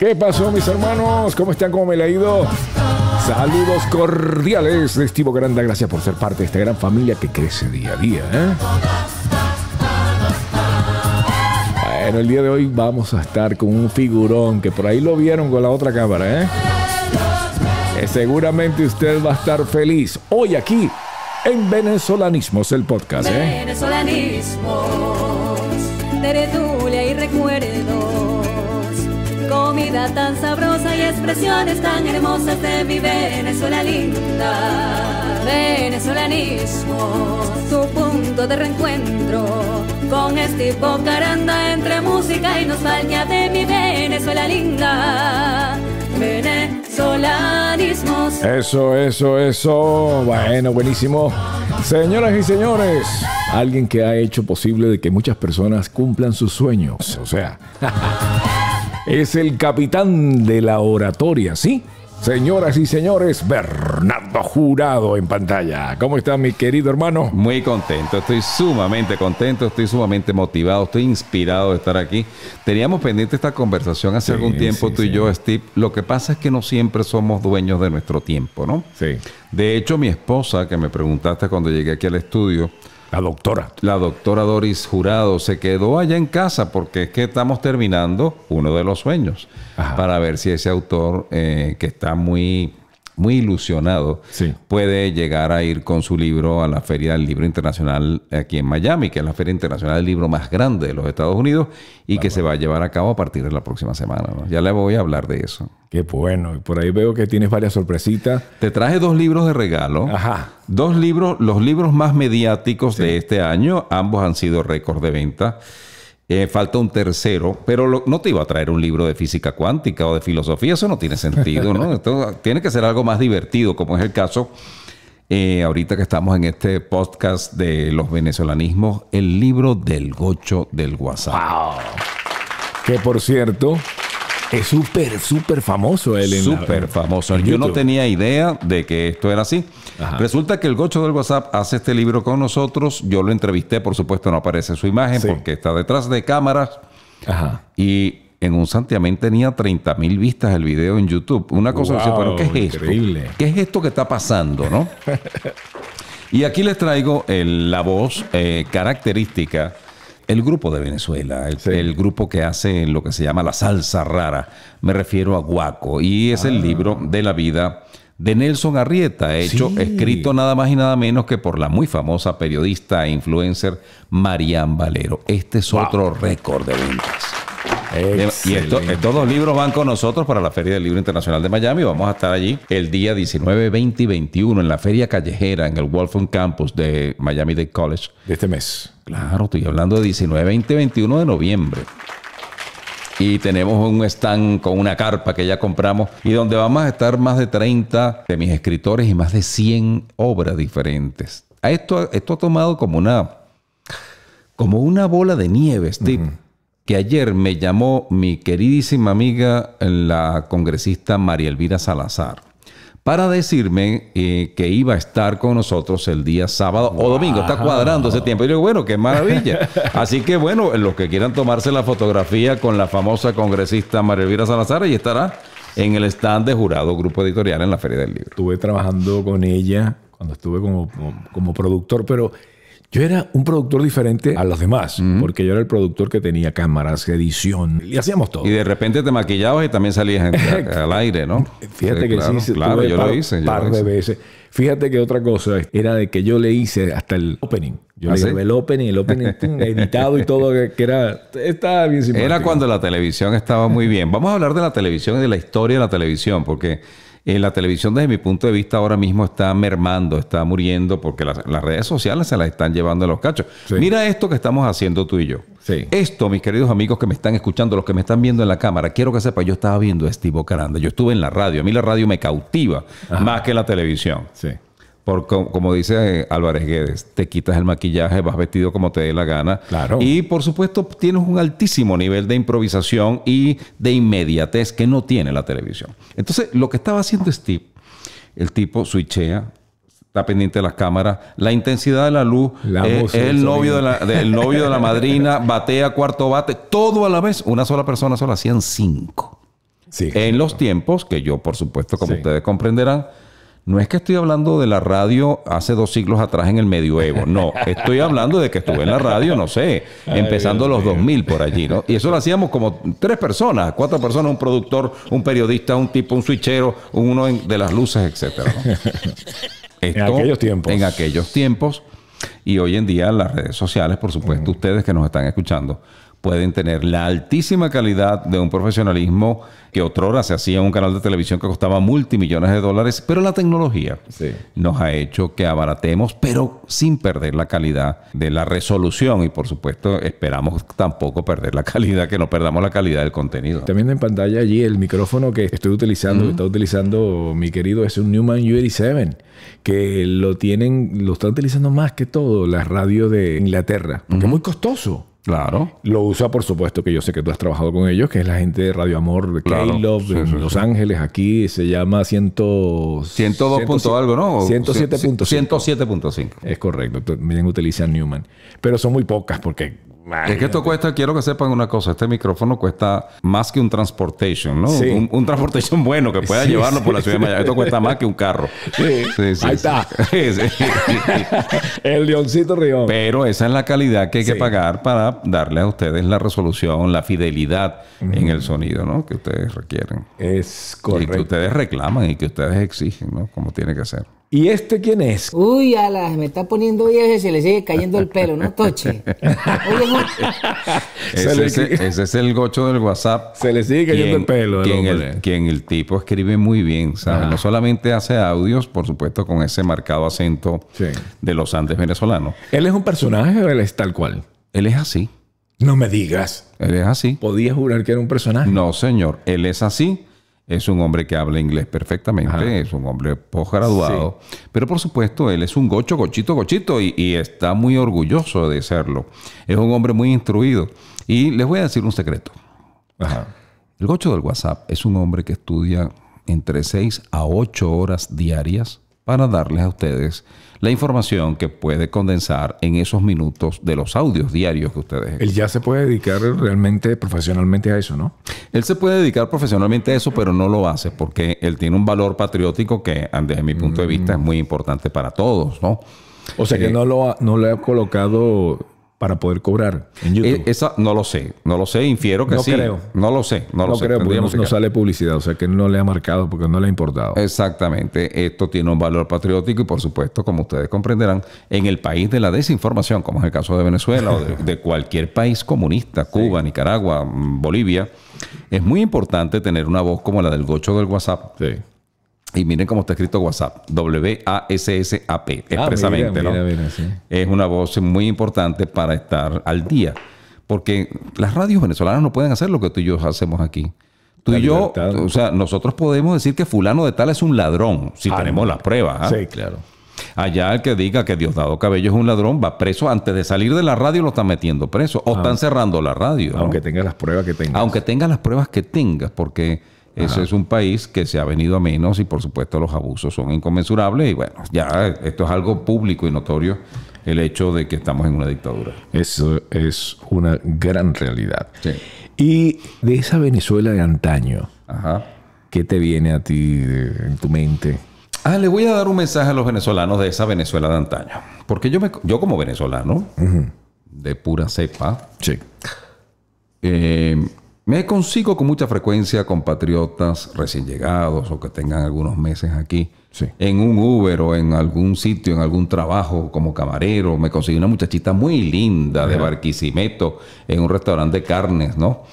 ¿Qué pasó, mis hermanos? ¿Cómo están? ¿Cómo me he ha ido? Saludos cordiales de Estivo Granda. Gracias por ser parte de esta gran familia que crece día a día. ¿eh? Bueno, el día de hoy vamos a estar con un figurón que por ahí lo vieron con la otra cámara. ¿eh? seguramente usted va a estar feliz hoy aquí en Venezolanismos, el podcast. ¿eh? Venezolanismos, y recuerdo comida tan sabrosa y expresiones tan hermosas de mi Venezuela linda. Venezolanismo, tu punto de reencuentro con este caranda entre música y nostalgia de mi Venezuela linda. Venezolanismo. Eso, eso, eso. Bueno, buenísimo. Señoras y señores, alguien que ha hecho posible de que muchas personas cumplan sus sueños. O sea. es el capitán de la oratoria, ¿sí? Señoras y señores, Bernardo Jurado en pantalla. ¿Cómo está mi querido hermano? Muy contento, estoy sumamente contento, estoy sumamente motivado, estoy inspirado de estar aquí. Teníamos pendiente esta conversación hace algún tiempo tú y yo, Steve. Lo que pasa es que no siempre somos dueños de nuestro tiempo, ¿no? Sí. De hecho, mi esposa, que me preguntaste cuando llegué aquí al estudio, la doctora. La doctora Doris Jurado se quedó allá en casa porque es que estamos terminando uno de los sueños para ver si ese autor eh, que está muy muy ilusionado, puede llegar a ir con su libro a la Feria del Libro Internacional aquí en Miami, que es la Feria Internacional del Libro más grande de los Estados Unidos y que se va a llevar a cabo a partir de la próxima semana. Ya le voy a hablar de eso. Qué bueno. Por ahí veo que tienes varias sorpresitas. Te traje dos libros de regalo. Ajá. Dos libros, los libros más mediáticos de este año. Ambos han sido récord de venta. Eh, falta un tercero, pero no te iba a traer un libro de física cuántica o de filosofía, eso no tiene sentido, ¿no? tiene que ser algo más divertido, como es el caso eh, ahorita que estamos en este podcast de los venezolanismos, el libro del gocho del WhatsApp. Que por cierto, es súper, súper famoso él. En súper famoso. Yo no tenía idea de que esto era así. Resulta que el gocho del WhatsApp hace este libro con nosotros. Yo lo entrevisté, por supuesto no aparece su imagen porque está detrás de cámaras. Ajá. Y en un santiamén tenía 30 mil vistas el video en YouTube. Una cosa wow, que ¿qué es esto? ¿Qué es esto que está pasando, no? y aquí les traigo la voz eh, característica el grupo de Venezuela, el, grupo que hace lo que se llama la salsa rara, me refiero a Guaco, y es el ah. libro de la vida de Nelson Arrieta, hecho, escrito nada más y nada menos que por la muy famosa periodista e influencer Marian Valero. Este es otro récord de ventas. Y esto, estos dos libros van con nosotros para la Feria del Libro Internacional de Miami. Vamos a estar allí el día 19, 20 y 21 en la Feria Callejera en el Wolfram Campus de Miami Dade College. De este mes. Claro, estoy hablando de 19, 20 y 21 de noviembre y tenemos un stand con una carpa que ya compramos y donde vamos a estar más de 30 de mis escritores y más de 100 obras diferentes. Esto, esto ha tomado como una, como una bola de nieve, Steve ayer me llamó mi queridísima amiga, la congresista María Elvira Salazar, para decirme eh, que iba a estar con nosotros el día sábado o domingo. Está cuadrando ese tiempo. Y yo digo, bueno, qué maravilla. Así que, bueno, los que quieran tomarse la fotografía con la famosa congresista María Elvira Salazar, ahí estará en el stand de jurado Grupo Editorial en la Feria del Libro. Estuve trabajando con ella cuando estuve como productor, pero yo era un productor diferente a los demás, porque yo era el productor que tenía cámaras, edición, y hacíamos todo. Y de repente te maquillabas y también salías al aire, ¿no? Fíjate que sí, claro, yo lo hice. Yo par de veces. Fíjate que otra cosa era de que yo le hice hasta el opening. Yo le hice ¿Ah, el opening, el opening editado y todo, que era. Estaba bien simpático. Era cuando la televisión estaba muy bien. Vamos a hablar de la televisión y de la historia de la televisión, porque. En la televisión desde mi punto de vista ahora mismo está mermando, está muriendo porque las, redes sociales se las están llevando a los cachos. Mira esto que estamos haciendo tú y yo. Sí. Esto, mis queridos amigos que me están escuchando, los que me están viendo en la cámara, quiero que sepan yo estaba viendo a Steve Caranda, yo estuve en la radio, a mí la radio me cautiva más que la televisión. Sí como dice Álvarez Guedes, te quitas el maquillaje, vas vestido como te dé la gana. Y por supuesto, tienes un altísimo nivel de improvisación y de inmediatez que no tiene la televisión. Entonces, lo que estaba haciendo Steve, el tipo switchea, está pendiente de las cámaras, la intensidad de la luz, eh, el novio de la, del novio de la madrina, batea cuarto bate, todo a la vez, una sola persona solo hacían cinco. en los tiempos que yo, por supuesto, como ustedes comprenderán, no es que estoy hablando de la radio hace dos siglos atrás en el medioevo, no, estoy hablando de que estuve en la radio, no sé, empezando los 2000 por allí, ¿no? Y eso lo hacíamos como tres personas, cuatro personas, un productor, un periodista, un tipo, un switchero, uno de las luces, etc. en aquellos tiempos. En aquellos tiempos. Y hoy en día las redes sociales, por supuesto, ustedes que nos están escuchando, pueden tener la altísima calidad de un profesionalismo que otrora se hacía en un canal de televisión que costaba multimillones de dólares, pero la tecnología nos ha hecho que abaratemos, pero sin perder la calidad de la resolución y por supuesto esperamos tampoco perder la calidad, que no perdamos la calidad del contenido. También en pantalla allí el micrófono que estoy utilizando, que está utilizando mi querido, es un Newman U87, que lo tienen, lo están utilizando más que todo las radio de Inglaterra, porque es muy costoso. Claro. Lo usa, por supuesto, que yo sé que tú has trabajado con ellos, que es la gente de Radio Amor, de K-Love, Los Ángeles, aquí se llama ciento 102 algo, ¿no? 107.5. 107.5. Es correcto. Miren, utilizan Newman. Pero son muy pocas porque es que esto cuesta, quiero que sepan una cosa, este micrófono cuesta más que un transportation, ¿no? Un, transportation bueno que pueda llevarlo por la ciudad de Miami. Esto cuesta más que un carro. Sí, Ahí está. El leoncito río. Pero esa es la calidad que hay que pagar para darle a ustedes la resolución, la fidelidad en el sonido, ¿no? Que ustedes requieren. Es correcto. Y que ustedes reclaman y que ustedes exigen, ¿no? Como tiene que ser. ¿Y este quién es? Uy, ala, me está poniendo viejo y se le sigue cayendo el pelo, ¿no, Toche? ese, es, ese, es el gocho del WhatsApp. Se le sigue cayendo el pelo. Quien el, quien el, tipo escribe muy bien, ¿sabes? No solamente hace audios, por supuesto, con ese marcado acento de los Andes venezolanos. ¿Él es un personaje o él es tal cual? Él es así. No me digas. Él es así. Podía jurar que era un personaje? No, señor. Él es así. Es un hombre que habla inglés perfectamente, es un hombre posgraduado, pero por supuesto él es un gocho, gochito, gochito y, está muy orgulloso de serlo. Es un hombre muy instruido. Y les voy a decir un secreto. El gocho del WhatsApp es un hombre que estudia entre 6 a 8 horas diarias para darles a ustedes la información que puede condensar en esos minutos de los audios diarios que ustedes. Él ya se puede dedicar realmente profesionalmente a eso, ¿no? Él se puede dedicar profesionalmente a eso, pero no lo hace porque él tiene un valor patriótico que, desde mi punto de vista, mm. es muy importante para todos, ¿no? O sea que eh, no lo no le ha colocado para poder cobrar en eh, YouTube. Esa no lo sé, no lo sé, infiero que no sí. No lo sé, no lo Creo, no, sale publicidad, o sea que no le ha marcado porque no le ha importado. Exactamente, esto tiene un valor patriótico y por supuesto, como ustedes comprenderán, en el país de la desinformación, como es el caso de Venezuela o de, cualquier país comunista, Cuba, Nicaragua, mm, Bolivia, es muy importante tener una voz como la del gocho del WhatsApp. Sí y miren cómo está escrito WhatsApp, W-A-S-S-A-P, ah, expresamente. ¿no? Es una voz muy importante para estar al día, porque las radios venezolanas no pueden hacer lo que tú y yo hacemos aquí. Tú y yo, o sea, nosotros podemos decir que fulano de tal es un ladrón, si ah, tenemos las pruebas. ¿ah? Sí, claro. Allá el que diga que Diosdado Cabello es un ladrón va preso antes de salir de la radio, lo están metiendo preso o están cerrando la radio. Aunque tenga las pruebas que tenga. Aunque tenga las pruebas que tengas, porque eso es un país que se ha venido a menos y por supuesto los abusos son inconmensurables y bueno, ya esto es algo público y notorio el hecho de que estamos en una dictadura. Eso es una gran realidad. Y de esa Venezuela de antaño, ¿qué te viene a ti en tu mente? Ah, le voy a dar un mensaje a los venezolanos de esa Venezuela de antaño. Porque yo, me, yo como venezolano, de pura cepa, sí. Eh, me consigo con mucha frecuencia compatriotas recién llegados o que tengan algunos meses aquí. En un Uber o en algún sitio, en algún trabajo como camarero. Me consigo una muchachita muy linda de Barquisimeto en un restaurante de carnes, ¿no?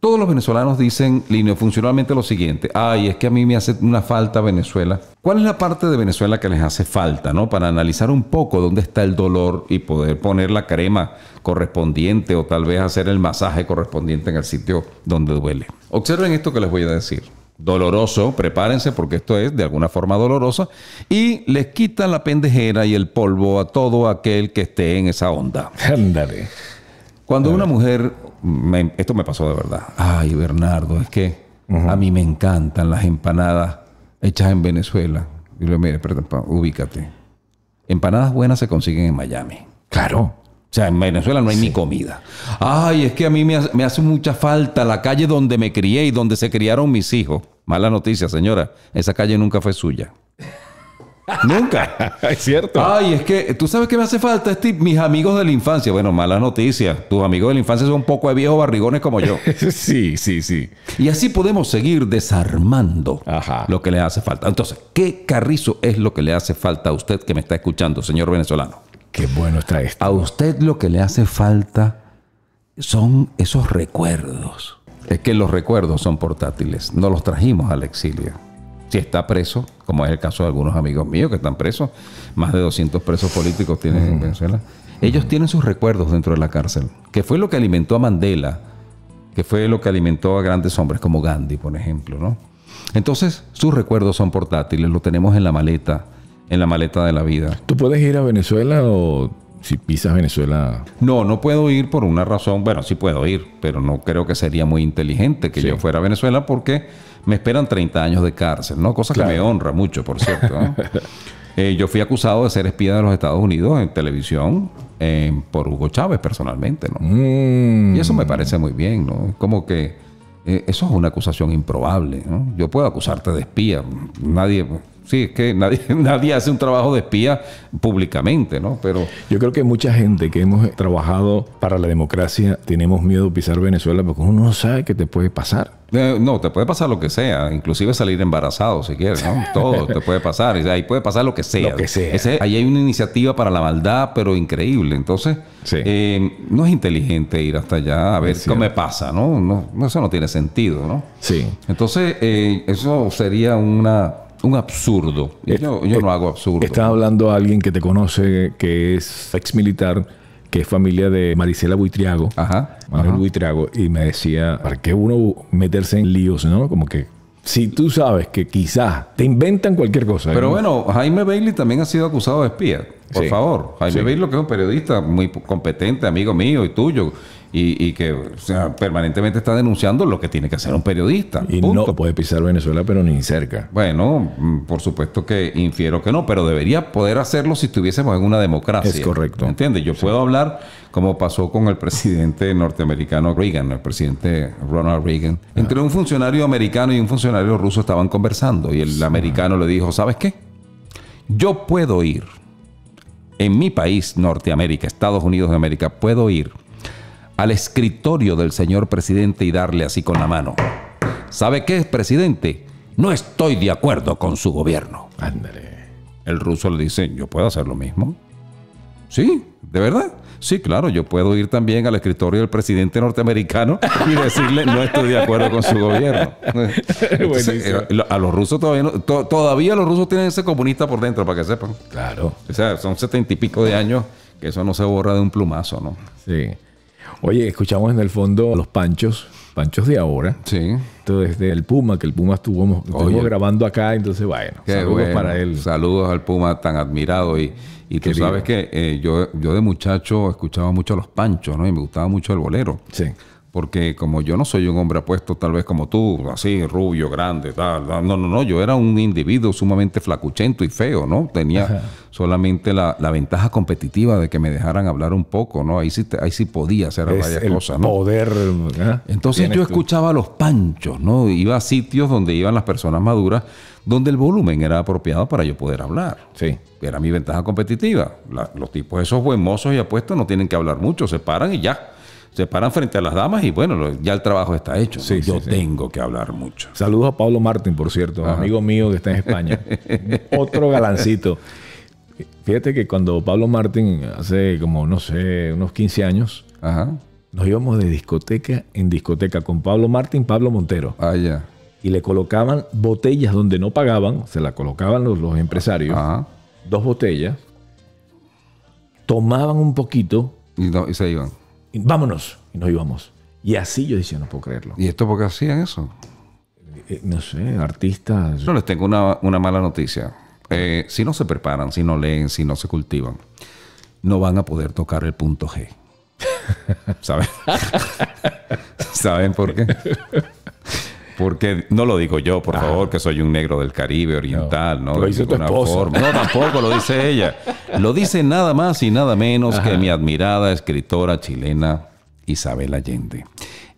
Todos los venezolanos dicen lineofuncionalmente lo siguiente, ay, es que a mí me hace una falta Venezuela. ¿Cuál es la parte de Venezuela que les hace falta, no? Para analizar un poco dónde está el dolor y poder poner la crema correspondiente o tal vez hacer el masaje correspondiente en el sitio donde duele. Observen esto que les voy a decir. Doloroso, prepárense porque esto es de alguna forma doloroso. y les quita la pendejera y el polvo a todo aquel que esté en esa onda. Ándale. Cuando una mujer, esto me pasó de verdad, ay Bernardo, es que a mí me encantan las empanadas hechas en Venezuela. Y le mire, perdón, ubícate. Empanadas buenas se consiguen en Miami. Claro. O sea, en Venezuela no hay ni comida. Ay, es que a mí me hace, mucha falta la calle donde me crié y donde se criaron mis hijos. Mala noticia, señora. Esa calle nunca fue suya. Nunca. es cierto. Ay, es que tú sabes que me hace falta, Steve, mis amigos de la infancia. Bueno, mala noticia Tus amigos de la infancia son un poco de viejos barrigones como yo. sí, sí, sí. Y así podemos seguir desarmando lo que le hace falta. Entonces, ¿qué carrizo es lo que le hace falta a usted que me está escuchando, señor venezolano? Qué bueno está esto. A usted lo que le hace falta son esos recuerdos. Es que los recuerdos son portátiles. No los trajimos al exilio si está preso, como es el caso de algunos amigos míos que están presos, más de 200 presos políticos tienen en Venezuela, ellos tienen sus recuerdos dentro de la cárcel, que fue lo que alimentó a Mandela, que fue lo que alimentó a grandes hombres como Gandhi, por ejemplo, ¿no? Entonces, sus recuerdos son portátiles, lo tenemos en la maleta, en la maleta de la vida. ¿Tú puedes ir a Venezuela o si pisas Venezuela. No, no puedo ir por una razón. Bueno, sí puedo ir, pero no creo que sería muy inteligente que yo fuera a Venezuela porque me esperan 30 años de cárcel, ¿no? Cosa que me honra mucho, por cierto. Eh, yo fui acusado de ser espía de los Estados Unidos en televisión eh, por Hugo Chávez personalmente, ¿no? Mm. Y eso me parece muy bien, ¿no? Como que eh, eso es una acusación improbable, ¿no? Yo puedo acusarte de espía, nadie Sí, es que nadie, nadie hace un trabajo de espía públicamente, ¿no? Pero yo creo que mucha gente que hemos trabajado para la democracia tenemos miedo de pisar Venezuela porque uno no sabe qué te puede pasar. Eh, no, te puede pasar lo que sea, inclusive salir embarazado si quieres, ¿no? Todo te puede pasar, y ahí puede pasar lo que sea. que ahí hay una iniciativa para la maldad, pero increíble. Entonces, eh, no es inteligente ir hasta allá a ver qué me pasa, ¿no? ¿no? Eso no tiene sentido, ¿no? Sí. Entonces, eh, eso sería una un absurdo. yo, no hago absurdo. Estaba hablando a alguien que te conoce, que es ex militar, que es familia de Marisela Buitriago, ajá, Manuel Buitriago, y me decía, ¿para qué uno meterse en líos, no? Como que si tú sabes que quizás te inventan cualquier cosa. Pero bueno, Jaime Bailey también ha sido acusado de espía. Por favor, Jaime Bailey Bailey, que es un periodista muy competente, amigo mío y tuyo, y, que permanentemente está denunciando lo que tiene que hacer un periodista. Y punto. no puede pisar Venezuela, pero ni cerca. Bueno, mm, por supuesto que infiero que no, pero debería poder hacerlo si estuviésemos en una democracia. Es correcto. ¿Entiendes? Yo puedo hablar como pasó con el presidente norteamericano Reagan, el presidente Ronald Reagan. Ah. Entre un funcionario americano y un funcionario ruso estaban conversando y el americano le dijo, ¿sabes qué? Yo puedo ir en mi país, Norteamérica, Estados Unidos de América, puedo ir al escritorio del señor presidente y darle así con la mano. ¿Sabe qué, presidente? No estoy de acuerdo con su gobierno. Ándale. El ruso le dice, ¿yo puedo hacer lo mismo? Sí, ¿de verdad? Sí, claro, yo puedo ir también al escritorio del presidente norteamericano y decirle no estoy de acuerdo con su gobierno. Eh, a los rusos todavía no, todavía los rusos tienen ese comunista por dentro, para que sepan. Claro. O sea, son setenta y pico de años que eso no se borra de un plumazo, ¿no? Sí. Oye, escuchamos en el fondo los panchos, panchos de ahora. Sí. Entonces, el Puma, que el Puma estuvo, estuvimos grabando acá, entonces, bueno, saludos para él. Saludos al Puma tan admirado. Y, y tú sabes que eh, yo, yo de muchacho escuchaba mucho a los panchos, ¿no? Y me gustaba mucho el bolero. Sí porque como yo no soy un hombre apuesto tal vez como tú, así rubio, grande, tal, no, no, no, yo era un individuo sumamente flacuchento y feo, ¿no? Tenía solamente la, ventaja competitiva de que me dejaran hablar un poco, ¿no? Ahí sí, ahí sí podía hacer varias cosas, ¿no? Poder. ¿eh? Entonces yo escuchaba los panchos, ¿no? Iba a sitios donde iban las personas maduras, donde el volumen era apropiado para yo poder hablar. Sí. Era mi ventaja competitiva. los tipos esos buenosos y apuestos no tienen que hablar mucho, se paran y ya se paran frente a las damas y bueno, ya el trabajo está hecho. Yo tengo que hablar mucho. Saludos a Pablo Martín, por cierto, amigo mío que está en España. Otro galancito. Fíjate que cuando Pablo Martín, hace como, no sé, unos 15 años, nos íbamos de discoteca en discoteca con Pablo Martín, Pablo Montero. Ah, ya. Y le colocaban botellas donde no pagaban, se las colocaban los, empresarios, dos botellas, tomaban un poquito, y, se iban vámonos. Y nos íbamos. Y así yo decía, no puedo creerlo. ¿Y esto por qué hacían eso? Eh, eh, no sé, artistas. No les tengo una, mala noticia. Eh, si no se preparan, si no leen, si no se cultivan, no van a poder tocar el punto G. ¿Saben? ¿Saben por qué? Porque no lo digo yo, por ah. favor, que soy un negro del Caribe oriental, ¿no? ¿no? Lo dice Forma. No, tampoco lo dice ella. Lo dice nada más y nada menos que mi admirada escritora chilena Isabel Allende.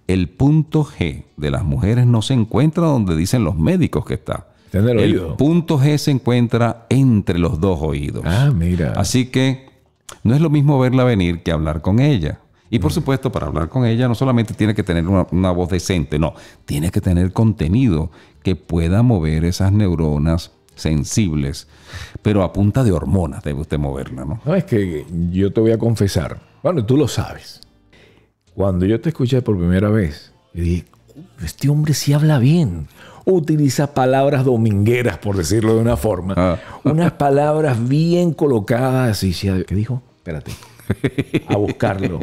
El punto G de las mujeres no se encuentra donde dicen los médicos que está. El, el punto G se encuentra entre los dos oídos. Ah, mira. Así que no es lo mismo verla venir que hablar con ella. Y por mm. supuesto, para hablar con ella no solamente tiene que tener una, voz decente, no, tiene que tener contenido que pueda mover esas neuronas sensibles, pero a punta de hormonas debe usted moverla, ¿no? ¿Sabes es que yo te voy a confesar, bueno, tú lo sabes. Cuando yo te escuché por primera vez, dije, uh, este hombre sí habla bien. Utiliza palabras domingueras, por decirlo de una forma. Ah. Unas palabras bien colocadas. Y se... ¿Qué dijo? Espérate a buscarlo.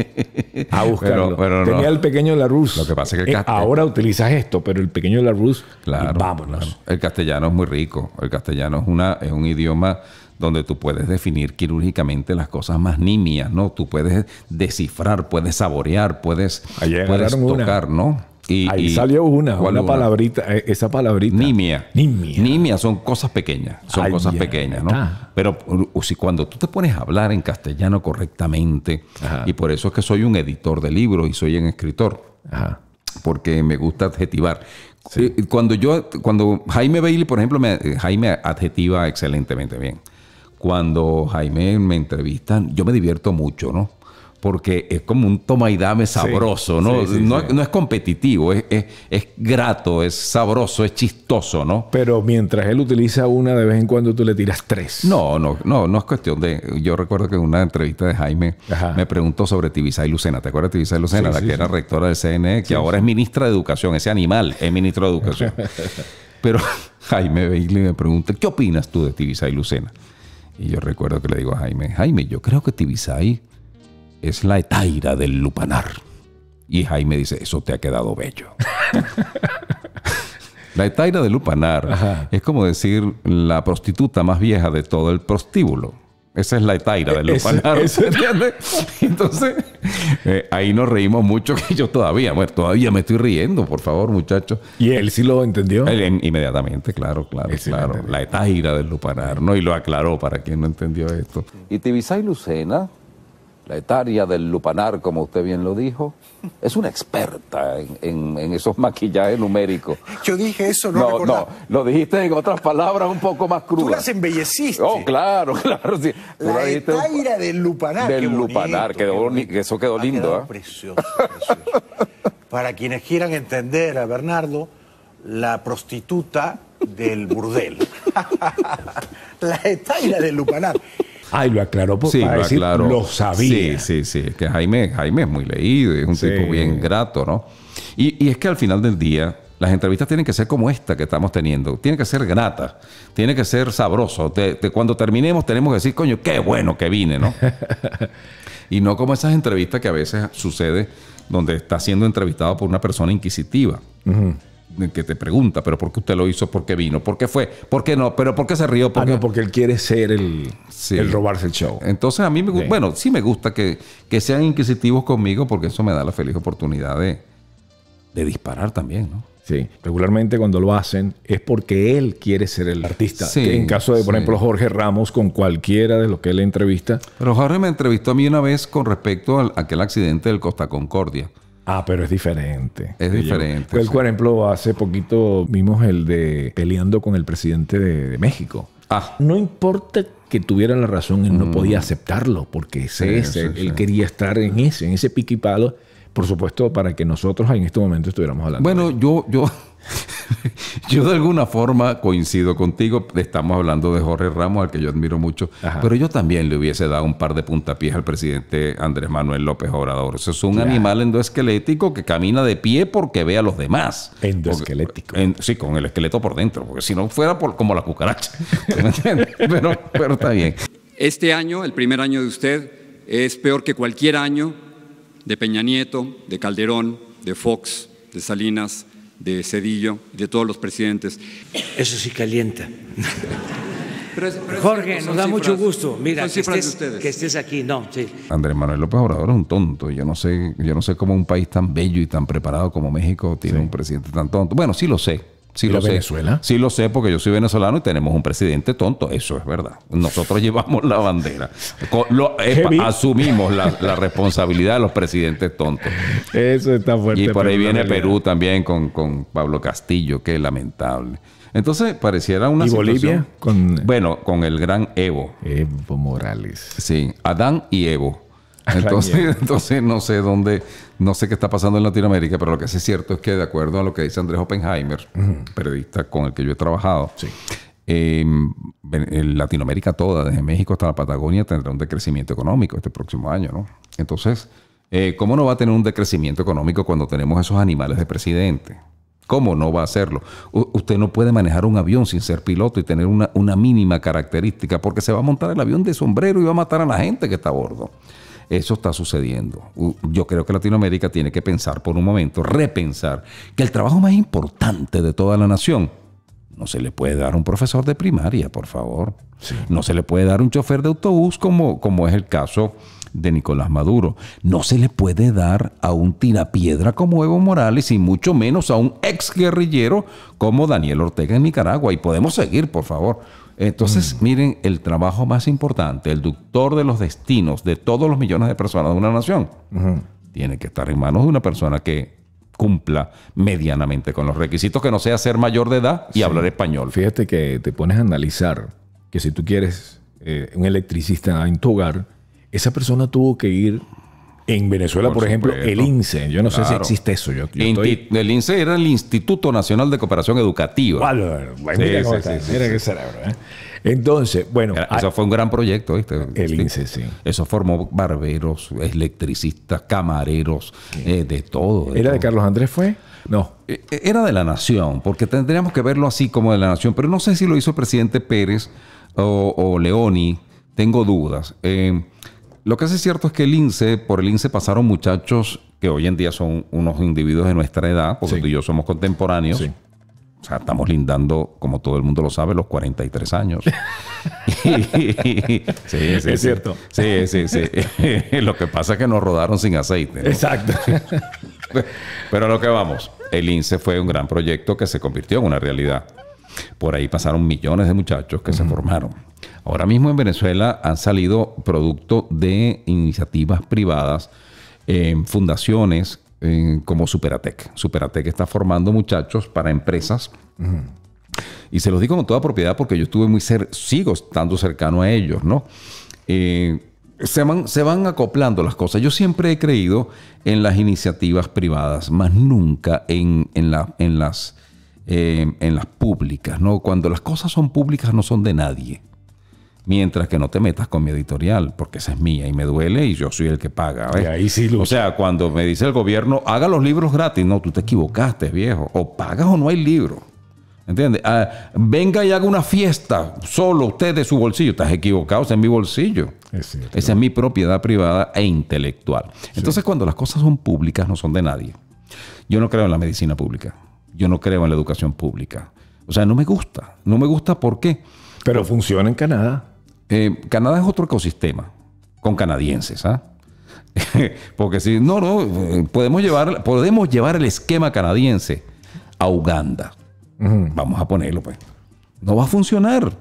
A buscarlo. Tenía el pequeño Larus. Lo que pasa es que eh, ahora utilizas esto, pero el pequeño de claro, vámonos. El castellano es muy rico. El castellano es una es un idioma donde tú puedes definir quirúrgicamente las cosas más nimias, ¿no? Tú puedes descifrar, puedes saborear, puedes, tocar, ¿no? Ahí salió una, una palabrita, eh, esa palabrita. Nimia. Nimia. Nimia son cosas pequeñas, son cosas pequeñas, ¿no? Pero uh, si cuando tú te pones a hablar en castellano correctamente, y por eso es que soy un editor de libros y soy un escritor, porque me gusta adjetivar. Cuando yo, cuando Jaime Bailey, por ejemplo, eh, Jaime adjetiva excelentemente bien. Cuando Jaime me entrevistan, yo me divierto mucho, ¿no? porque es como un toma y dame sabroso, ¿no? no, es competitivo, es, grato, es sabroso, es chistoso, ¿no? Pero mientras él utiliza una, de vez en cuando tú le tiras tres. No, no, no, no es cuestión de... Yo recuerdo que en una entrevista de Jaime me preguntó sobre Tibisay y Lucena. ¿Te acuerdas de y Lucena? la que era rectora del CNE, que ahora es ministra de Educación. Ese animal es ministro de Educación. Pero Jaime Bailey me pregunta, ¿qué opinas tú de Tibisay y Lucena? Y yo recuerdo que le digo a Jaime, Jaime, yo creo que Tibisay es la etaira del lupanar. Y Jaime dice, eso te ha quedado bello. la etaira del lupanar es como decir la prostituta más vieja de todo el prostíbulo. Esa es la etaira del e-, lupanar. Entonces, eh, ahí nos reímos mucho que yo todavía, bueno, todavía me estoy riendo, por favor, muchachos. ¿Y él sí lo entendió? inmediatamente, claro, claro, claro. la etaira del lupanar, ¿no? Y lo aclaró para quien no entendió esto. Y Tibisay Lucena la etaria del lupanar, como usted bien lo dijo, es una experta en, esos maquillajes numéricos. Yo dije eso, no No, recordaba. no, lo dijiste en otras palabras un poco más crudas. Tú las embelleciste. Oh, claro, claro. La etaria del lupanar. Del lupanar, eso quedó lindo. ¿ah? Precioso, Para quienes quieran entender a Bernardo, la prostituta del burdel. la etaira del lupanar. Ay, lo aclaró porque para lo decir, lo sabía. Sí, sí, sí. Es que Jaime, Jaime es muy leído es un tipo bien grato, ¿no? Y, es que al final del día, las entrevistas tienen que ser como esta que estamos teniendo. Tiene que ser grata, tiene que ser sabroso. cuando terminemos tenemos que decir, coño, qué bueno que vine, ¿no? y no como esas entrevistas que a veces sucede donde está siendo entrevistado por una persona inquisitiva que te pregunta, pero ¿por qué usted lo hizo? ¿Por qué vino? ¿Por qué fue? ¿Por qué no? ¿Pero por qué se rió? porque ah, porque él quiere ser el, el robarse el show. Entonces a mí me bueno, sí me gusta que, sean inquisitivos conmigo porque eso me da la feliz oportunidad de, de disparar también, ¿no? Sí, regularmente cuando lo hacen es porque él quiere ser el artista. en caso de, por ejemplo, Jorge Ramos con cualquiera de lo que él entrevista. Pero Jorge me entrevistó a mí una vez con respecto a aquel accidente del Costa Concordia. Ah, pero es diferente. Es diferente. El Por ejemplo, hace poquito vimos el de peleando con el presidente de, México. Ah. No importa que tuviera la razón, él no mm. podía aceptarlo, porque ese es, él quería estar en ese, en ese piquipado, por supuesto, para que nosotros en este momento estuviéramos hablando. Bueno, yo, yo, yo de alguna forma coincido contigo, estamos hablando de Jorge Ramos, al que yo admiro mucho, pero yo también le hubiese dado un par de puntapiés al presidente Andrés Manuel López Obrador. Eso es un animal endoesquelético que camina de pie porque ve a los demás. Endoesquelético. sí, con el esqueleto por dentro, porque si no fuera como la cucaracha. pero, pero está bien. Este año, el primer año de usted, es peor que cualquier año de Peña Nieto, de Calderón, de Fox, de Salinas de Cedillo, de todos los presidentes. Eso sí calienta. Jorge, nos da mucho gusto. Mira, que estés, que estés, aquí, no, Andrés Manuel López Obrador es un tonto. Yo no sé, yo no sé cómo un país tan bello y tan preparado como México tiene un presidente tan tonto. Bueno, sí lo sé, Sí lo sé. Sí lo sé porque yo soy venezolano y tenemos un presidente tonto. Eso es verdad. Nosotros llevamos la bandera. asumimos la, responsabilidad de los presidentes tontos. Eso está fuerte. Y por ahí viene Perú también con, Pablo Castillo. Qué lamentable. Entonces, pareciera una ¿Y Bolivia? Con... Bueno, con el gran Evo. Evo Morales. Sí, Adán y Evo. Entonces, entonces no sé dónde, no sé qué está pasando en Latinoamérica, pero lo que sí es cierto es que de acuerdo a lo que dice Andrés Oppenheimer, periodista con el que yo he trabajado, em, en Latinoamérica toda, desde México hasta la Patagonia, tendrá un decrecimiento económico este próximo año, ¿no? Entonces, eh, ¿cómo no va a tener un decrecimiento económico cuando tenemos esos animales de presidente? ¿Cómo no va a hacerlo? usted no puede manejar un avión sin ser piloto y tener una, una, mínima característica, porque se va a montar el avión de sombrero y va a matar a la gente que está a bordo. Eso está sucediendo. Yo creo que Latinoamérica tiene que pensar por un momento, repensar, que el trabajo más importante de toda la nación no se le puede dar a un profesor de primaria, por favor. No se le puede dar a un chofer de autobús como, como es el caso de Nicolás Maduro. No se le puede dar a un tirapiedra como Evo Morales y mucho menos a un ex guerrillero como Daniel Ortega en Nicaragua. Y podemos seguir, por favor. Entonces, mm. miren, el trabajo más importante, el doctor de los destinos de todos los millones de personas de una nación, tiene que estar en manos de una persona que cumpla medianamente con los requisitos, que no sea ser mayor de edad y hablar español. Fíjate que te pones a analizar que si tú quieres eh, un electricista en tu hogar, esa persona tuvo que ir en Venezuela, por, ejemplo, el INSE. Yo no sé si existe eso. El INSE era el Instituto Nacional de Cooperación Educativa. Bueno, mira, cómo mira qué cerebro. ¿eh? Entonces, bueno. Ah, eso fue un gran proyecto, ¿viste? El INSE, sí. Eso formó barberos, electricistas, camareros, eh, de todo. ¿Era de Carlos Andrés, fue? No. E, era de la Nación, porque tendríamos que verlo así como de la Nación, pero no sé si lo hizo el presidente Pérez o, o Leoni, tengo dudas. Eh, lo que hace cierto es que el INSE, por el INSE pasaron muchachos que hoy en día son unos individuos de nuestra edad, porque tú y yo somos contemporáneos. O sea, estamos lindando, como todo el mundo lo sabe, los 43 años. sí, es cierto. Sí, sí, sí. lo que pasa es que nos rodaron sin aceite. Exacto. Pero a lo que vamos, el INSE fue un gran proyecto que se convirtió en una realidad. Por ahí pasaron millones de muchachos que se formaron. Ahora mismo en Venezuela han salido producto de iniciativas privadas, em, fundaciones em, como Superatec. Superatec está formando muchachos para empresas. Y se los digo con toda propiedad porque yo estuve muy sigo estando cercano a ellos, ¿no? Eh, se van, se van, acoplando las cosas. Yo siempre he creído en las iniciativas privadas, más nunca en, en, las, em, en las públicas. ¿no? Cuando las cosas son públicas no son de nadie mientras que no te metas con mi editorial, porque esa es mía y me duele y yo soy el que paga. Y ahí O sea, cuando me dice el gobierno, haga los libros gratis, no, tú te equivocaste, viejo, o pagas o no hay libro. ¿Entiendes? Ah, venga y haga una fiesta solo usted de su bolsillo. Estás equivocado, ese es mi bolsillo. Es Esa es mi propiedad privada e intelectual. Entonces, cuando las cosas son públicas, no son de nadie. Yo no creo en la medicina pública. Yo no creo en la educación pública. O sea, no me gusta. No me gusta por qué. Pero funciona en Canadá. Eh, Canadá es otro ecosistema, con canadienses, ¿ah? Porque si no, no, eh, podemos llevar, podemos llevar el esquema canadiense a Uganda. Vamos a ponerlo, pues. No va a funcionar,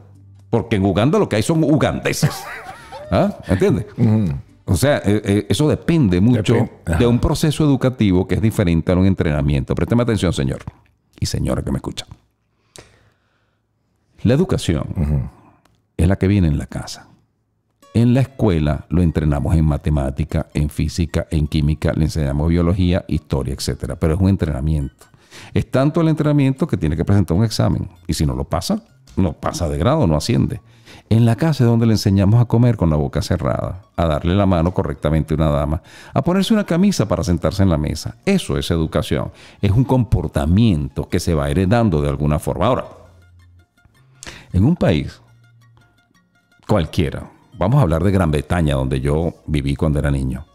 porque en Uganda lo que hay son ugandeses. ¿Ah? ¿Entiendes? O sea, eh, eso depende mucho de un proceso educativo que es diferente a un entrenamiento. Présteme atención, señor y señora que me escucha. La educación es la que viene en la casa. En la escuela lo entrenamos en matemática, en física, en química, le enseñamos biología, historia, etc. Pero es un entrenamiento. Es tanto el entrenamiento que tiene que presentar un examen. Y si no lo pasa, no pasa de grado, no asciende. En la casa es donde le enseñamos a comer con la boca cerrada, a darle la mano correctamente a una dama, a ponerse una camisa para sentarse en la mesa. Eso es educación. Es un comportamiento que se va heredando de alguna forma. Ahora, en un país cualquiera. Vamos a hablar de Gran Bretaña, donde yo viví cuando era niño.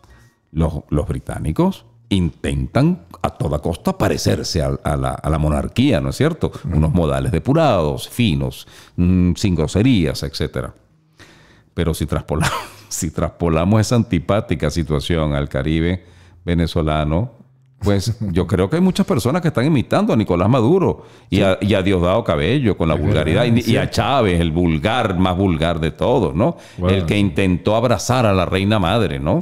Los, británicos intentan a toda costa parecerse a, la, monarquía, ¿no es cierto? Unos modales depurados, finos, mm, sin groserías, etc. Pero si traspolamos, si traspolamos esa antipática situación al Caribe venezolano, pues yo creo que hay muchas personas que están imitando a Nicolás Maduro y, a, Diosdado Cabello con la vulgaridad y, a Chávez, el vulgar, más vulgar de todos, ¿no? El que intentó abrazar a la reina madre, ¿no?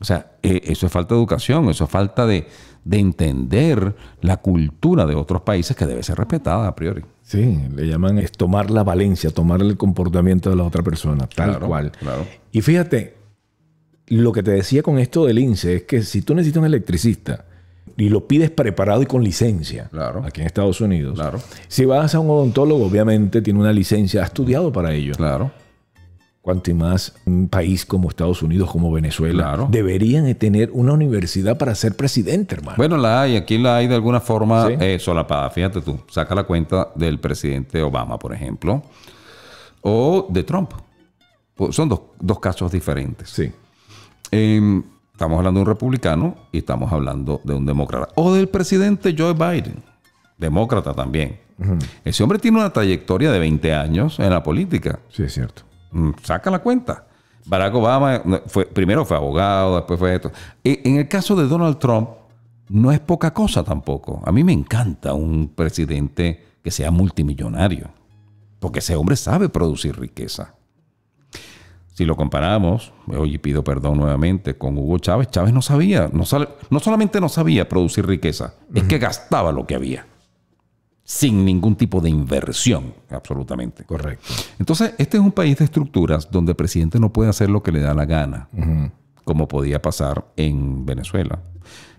O sea, eh, eso es falta de educación, eso es falta de, entender la cultura de otros países que debe ser respetada a priori. Sí, le llaman es tomar la valencia, tomar el comportamiento de la otra persona, tal cual. Y fíjate, lo que te decía con esto del INSE es que si tú necesitas un electricista y lo pides preparado y con licencia aquí en Estados Unidos, claro. si vas a un odontólogo, obviamente tiene una licencia, ha estudiado para ello. Claro. Cuanto y más un país como Estados Unidos, como Venezuela, deberían tener una universidad para ser presidente, hermano. Bueno, la hay, aquí la hay de alguna forma eh, solapada. Fíjate tú, saca la cuenta del presidente Obama, por ejemplo, o de Trump. Pues son dos, dos casos diferentes. Sí. Em, estamos hablando de un republicano y estamos hablando de un demócrata. O del presidente Joe Biden, demócrata también. Ese hombre tiene una trayectoria de 20 años en la política. Sí, es cierto. Mm, saca la cuenta. Barack Obama eh, fue, primero fue abogado, después fue esto. E, en el caso de Donald Trump, no es poca cosa tampoco. A mí me encanta un presidente que sea multimillonario, porque ese hombre sabe producir riqueza. Si lo comparamos, hoy pido perdón nuevamente, con Hugo Chávez, Chávez no sabía, no, no solamente no sabía producir riqueza, es que gastaba lo que había, sin ningún tipo de inversión, absolutamente. Correcto. Entonces, este es un país de estructuras donde el presidente no puede hacer lo que le da la gana, como podía pasar en Venezuela,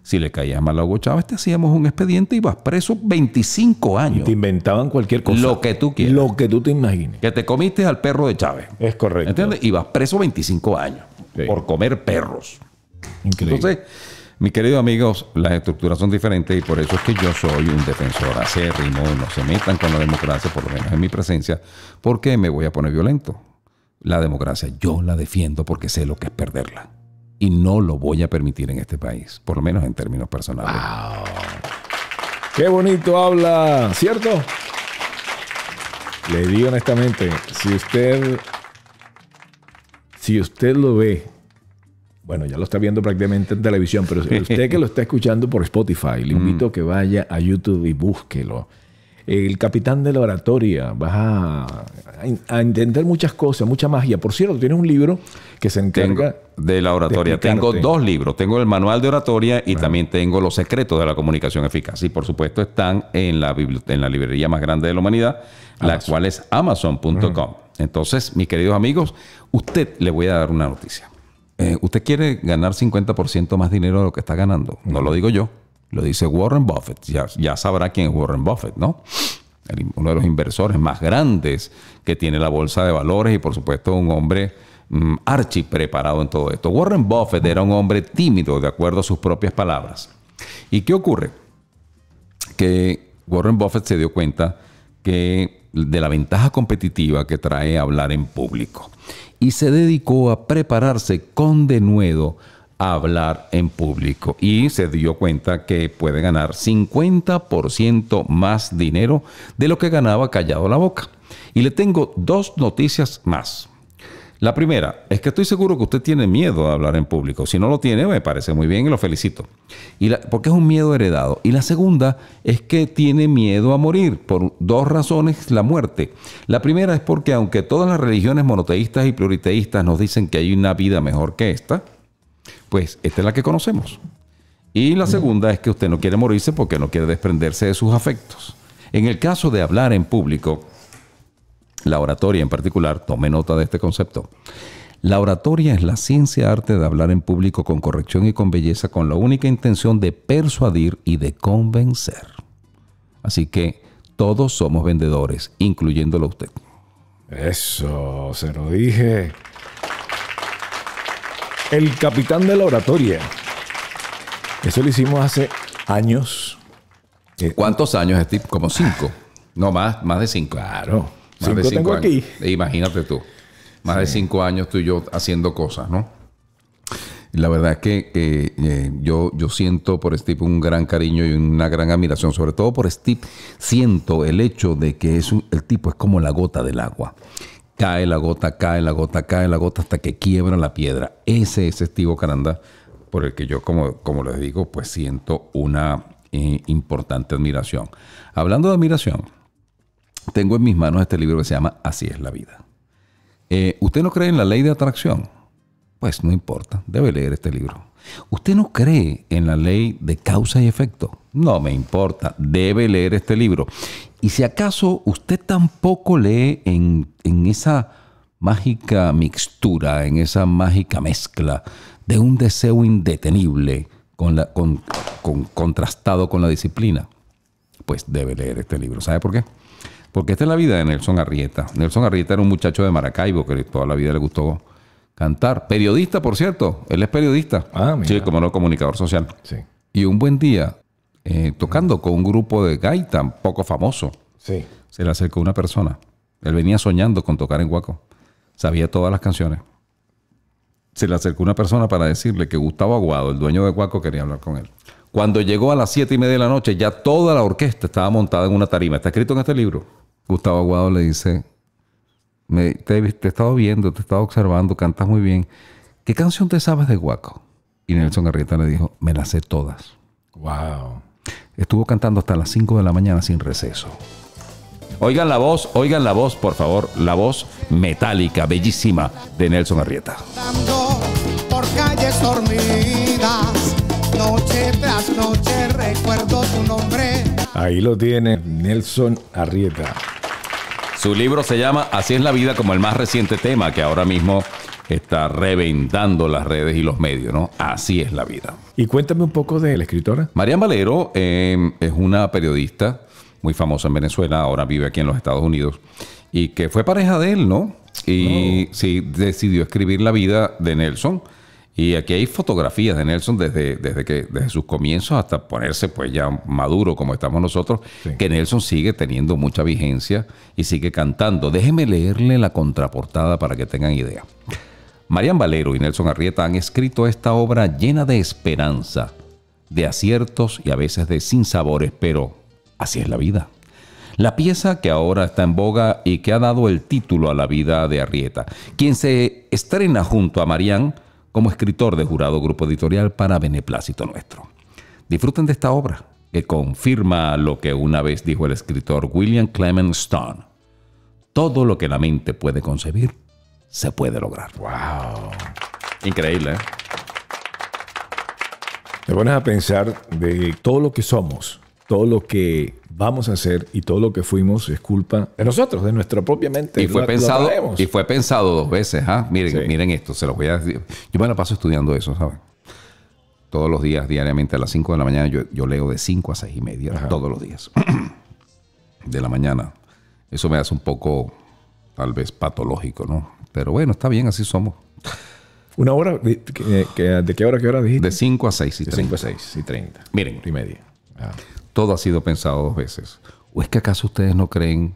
si le caías mal a Hugo Chávez, te hacíamos un expediente y vas preso 25 años. te inventaban cualquier cosa. Lo que tú quieras. Lo que tú te imagines. Que te comiste al perro de Chávez. Es correcto. ¿Entiendes? Y vas preso 25 años por comer perros. Increíble. Entonces, mis queridos amigos, las estructuras son diferentes y por eso es que yo soy un defensor acérrimo. No se metan con la democracia, por lo menos en mi presencia, porque me voy a poner violento. La democracia yo la defiendo porque sé lo que es perderla y no lo voy a permitir en este país, por lo menos en términos personales. ¡Qué bonito habla! ¿Cierto? Le digo honestamente, si usted, si usted lo ve, bueno, ya lo está viendo prácticamente en televisión, pero si usted que lo está escuchando por Spotify, le invito mm. a que vaya a YouTube y búsquelo el capitán de la oratoria, vas a, entender muchas cosas, mucha magia. Por cierto, tienes un libro que se encarga... de la oratoria. tengo dos libros. Tengo el manual de oratoria y también tengo los secretos de la comunicación eficaz. Y por supuesto están en la, en la librería más grande de la humanidad, la cual es amazon.com. Entonces, mis queridos amigos, usted le voy a dar una noticia. Eh, usted quiere ganar 50% más dinero de lo que está ganando. No lo digo yo, lo dice Warren Buffett. Ya, sabrá quién es Warren Buffett, ¿no? uno de los inversores más grandes que tiene la bolsa de valores y por supuesto un hombre mm, archi preparado en todo esto. Warren Buffett era un hombre tímido, de acuerdo a sus propias palabras. ¿Y qué ocurre? Que Warren Buffett se dio cuenta que de la ventaja competitiva que trae hablar en público y se dedicó a prepararse con denuedo hablar en público y se dio cuenta que puede ganar 50% más dinero de lo que ganaba callado la boca. Y le tengo dos noticias más. La primera es que estoy seguro que usted tiene miedo de hablar en público. Si no lo tiene, me parece muy bien y lo felicito. Y porque es un miedo heredado. Y la segunda es que tiene miedo a morir por dos razones, la muerte. La primera es porque aunque todas las religiones monoteístas y pluriteístas nos dicen que hay una vida mejor que esta, pues esta es la que conocemos. Y la segunda es que usted no quiere morirse porque no quiere desprenderse de sus afectos. En el caso de hablar en público, la oratoria en particular, tome nota de este concepto. La oratoria es la ciencia arte de hablar en público con corrección y con belleza con la única intención de persuadir y de convencer. Así que todos somos vendedores, incluyéndolo usted. Eso, se lo dije. El capitán de la oratoria. Eso lo hicimos hace años. Eh, ¿Cuántos años, Steve? Como cinco. No, más, más de cinco. Claro. Más de cinco tengo aquí. Eh, imagínate tú. Más de cinco años tú y yo haciendo cosas, ¿no? La verdad es que eh, yo, yo siento por Steve un gran cariño y una gran admiración, sobre todo por Steve. Siento el hecho de que es el tipo es como la gota del agua. Cae la gota, cae la gota, cae la gota hasta que quiebra la piedra. Ese es Estivo Caranda, por el que yo, como, les digo, pues siento una eh, importante admiración. Hablando de admiración, tengo en mis manos este libro que se llama Así es la vida. Eh, ¿Usted no cree en la ley de atracción? Pues no importa, debe leer este libro. ¿Usted no cree en la ley de causa y efecto? No me importa, debe leer este libro. Y si acaso usted tampoco lee en, esa mágica mixtura, en esa mágica mezcla de un deseo indetenible con la, con, contrastado con la disciplina, pues debe leer este libro. ¿Sabe por qué? Porque esta es la vida de Nelson Arrieta. Nelson Arrieta era un muchacho de Maracaibo que toda la vida le gustó cantar. Periodista, por cierto. Él es periodista. Ah, Sí, como no, comunicador social. Y un buen día, eh, tocando con un grupo de gaita poco famoso, se le acercó una persona. Él venía soñando con tocar en Guaco. Sabía todas las canciones. Se le acercó una persona para decirle que Gustavo Aguado, el dueño de Guaco, quería hablar con él. Cuando llegó a las siete y media de la noche, ya toda la orquesta estaba montada en una tarima. Está escrito en este libro. Gustavo Aguado le dice te, he estado viendo, te he estado observando, cantas muy bien. ¿Qué canción te sabes de Guaco? Y Nelson Arrieta le dijo, me las sé todas. Wow. Estuvo cantando hasta las 5 de la mañana sin receso. Oigan la voz, oigan la voz, por favor, la voz metálica, bellísima de Nelson Arrieta. Por calles dormidas, tras noche recuerdo nombre. Ahí lo tiene Nelson Arrieta. Su libro se llama Así es la vida como el más reciente tema que ahora mismo está reventando las redes y los medios, ¿no? Así es la vida. Y cuéntame un poco de la escritora. Marian Valero em, es una periodista muy famosa en Venezuela, ahora vive aquí en los Estados Unidos, y que fue pareja de él, ¿no? Y oh. sí, decidió escribir la vida de Nelson y aquí hay fotografías de Nelson desde, desde, que, desde sus comienzos hasta ponerse pues ya maduro como estamos nosotros, que Nelson sigue teniendo mucha vigencia y sigue cantando. Déjeme leerle la contraportada para que tengan idea. Marian Valero y Nelson Arrieta han escrito esta obra llena de esperanza, de aciertos y a veces de sinsabores, pero así es la vida. La pieza que ahora está en boga y que ha dado el título a la vida de Arrieta, quien se estrena junto a Marián como escritor de jurado grupo editorial para beneplácito nuestro. Disfruten de esta obra, que confirma lo que una vez dijo el escritor William Clement Stone. Todo lo que la mente puede concebir, se puede lograr. ¡Wow! Increíble, ¿eh? Te pones a pensar de todo lo que somos, todo lo que vamos a hacer y todo lo que fuimos es culpa de nosotros, de nuestra propia mente. Y fue, pensado, y fue pensado dos veces. ¿ah? Miren, miren esto, se los voy a decir. Yo me la paso estudiando eso, ¿saben? Todos los días, diariamente, a las 5 de la mañana, yo, leo de 5 a seis y media, todos los días. de la mañana. Eso me hace un poco, tal vez, patológico, ¿no? Pero bueno, está bien, así somos. ¿Una hora? ¿De, qué, de qué hora, qué hora dijiste? De 5 a 6 y 30. De 5 a 6 y 30. Miren. Y media. Ah todo ha sido pensado dos veces. ¿O es que acaso ustedes no creen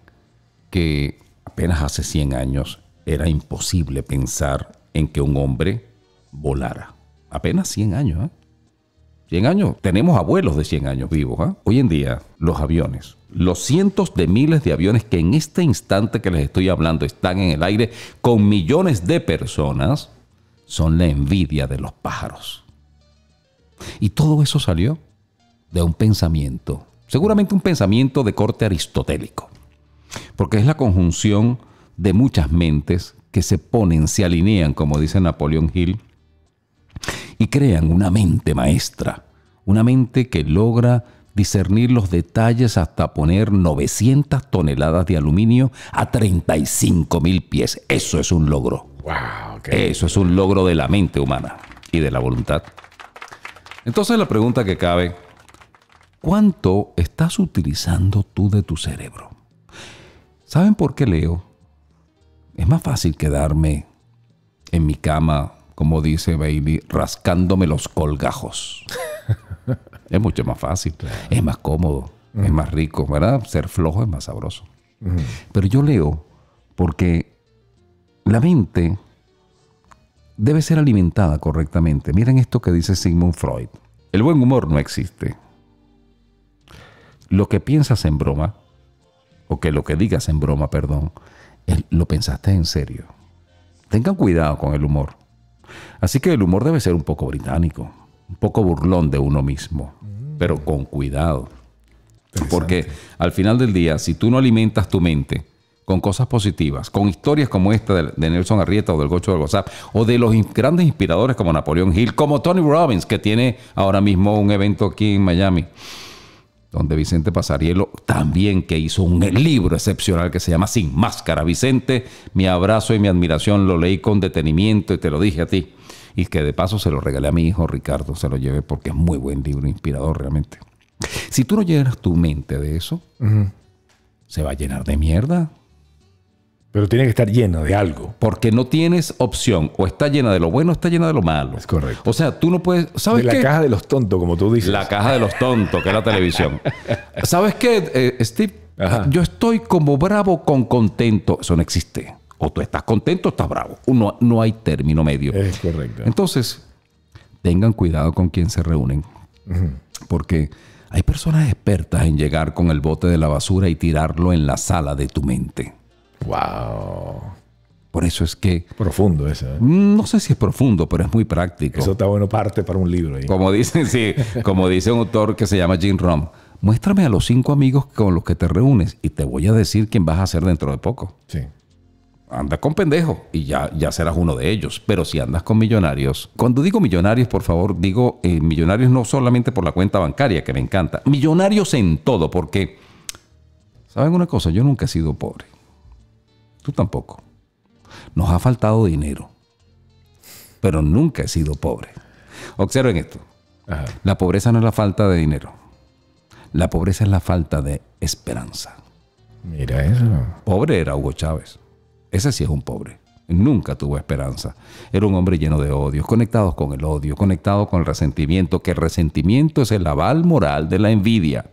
que apenas hace 100 años era imposible pensar en que un hombre volara? Apenas 100 años, ¿eh? 100 años. Tenemos abuelos de 100 años vivos. ¿ah? Hoy en día, los aviones, los cientos de miles de aviones que en este instante que les estoy hablando están en el aire con millones de personas, son la envidia de los pájaros. Y todo eso salió de un pensamiento, seguramente un pensamiento de corte aristotélico, porque es la conjunción de muchas mentes que se ponen, se alinean, como dice Napoleón Hill, y crean una mente maestra, una mente que logra discernir los detalles hasta poner 900 toneladas de aluminio a 35 mil pies. Eso es un logro. Eso es un logro de la mente humana y de la voluntad. Entonces la pregunta que cabe ¿Cuánto estás utilizando tú de tu cerebro? ¿Saben por qué leo? Es más fácil quedarme en mi cama, como dice Bailey, rascándome los colgajos. es mucho más fácil, es más cómodo, es más rico, ¿verdad? Ser flojo es más sabroso. Pero yo leo porque la mente debe ser alimentada correctamente. Miren esto que dice Sigmund Freud. El buen humor no existe lo que piensas en broma, o que lo que digas en broma, perdón, lo pensaste en serio. Tengan cuidado con el humor. Así que el humor debe ser un poco británico, un poco burlón de uno mismo, mm. pero con cuidado. Porque al final del día, si tú no alimentas tu mente con cosas positivas, con historias como esta de Nelson Arrieta o del Gocho del WhatsApp, o de los grandes inspiradores como Napoleón Hill, como Tony Robbins, que tiene ahora mismo un evento aquí en Miami donde Vicente Pasarielo también que hizo un libro excepcional que se llama Sin Máscara. Vicente, mi abrazo y mi admiración, lo leí con detenimiento y te lo dije a ti. Y que de paso se lo regalé a mi hijo Ricardo, se lo llevé porque es muy buen libro, inspirador realmente. Si tú no llenas tu mente de eso, se va a llenar de mierda. Pero tiene que estar llena de algo. Porque no tienes opción. O está llena de lo bueno o está llena de lo malo. Es correcto. O sea, tú no puedes. ¿Sabes de la caja de los tontos, como tú dices. La caja de los tontos, que es la televisión. ¿Sabes qué, eh, Steve? Yo estoy como bravo con contento. Eso no existe. O tú estás contento o estás bravo. Uno, no hay término medio. Es correcto. Entonces, tengan cuidado con quien se reúnen. Porque hay personas expertas en llegar con el bote de la basura y tirarlo en la sala de tu mente. ¡Wow! Por eso es que... Profundo eso. ¿eh? Mm, no sé si es profundo, pero es muy práctico. Eso está bueno parte para un libro. Como, dice, sí, como dice un autor que se llama Jim Rom, muéstrame a los cinco amigos con los que te reúnes y te voy a decir quién vas a ser dentro de poco. Sí. Anda con pendejos y ya, ya serás uno de ellos. Pero si andas con millonarios, cuando digo millonarios, por favor, digo eh, millonarios no solamente por la cuenta bancaria, que me encanta, millonarios en todo, porque, ¿saben una cosa? Yo nunca he sido pobre. Tú tampoco. Nos ha faltado dinero. Pero nunca he sido pobre. Observen esto. La pobreza no es la falta de dinero. La pobreza es la falta de esperanza. Mira eso. Pobre era Hugo Chávez. Ese sí es un pobre. Nunca tuvo esperanza. Era un hombre lleno de odios, conectado con el odio, conectado con el resentimiento, que el resentimiento es el aval moral de la envidia.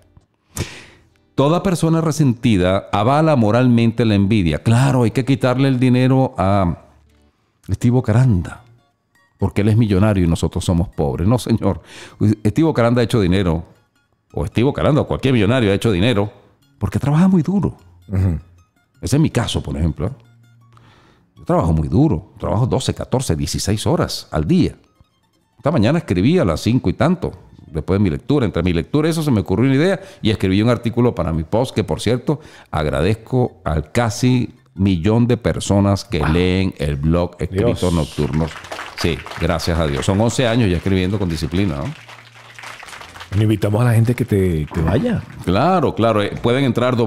Toda persona resentida avala moralmente la envidia. Claro, hay que quitarle el dinero a Estivo Caranda, porque él es millonario y nosotros somos pobres. No, señor. Estivo Caranda ha hecho dinero, o Estivo Caranda, o cualquier millonario ha hecho dinero, porque trabaja muy duro. Ese es mi caso, por ejemplo. Yo trabajo muy duro, trabajo 12, 14, 16 horas al día. Esta mañana escribí a las 5 y tanto, después de mi lectura. Entre mi lectura eso se me ocurrió una idea y escribí un artículo para mi post que, por cierto, agradezco al casi millón de personas que leen el blog Escritos Nocturnos. Sí, gracias a Dios. Son 11 años ya escribiendo con disciplina, invitamos a la gente que te, vaya. Claro, claro. Eh, pueden entrar de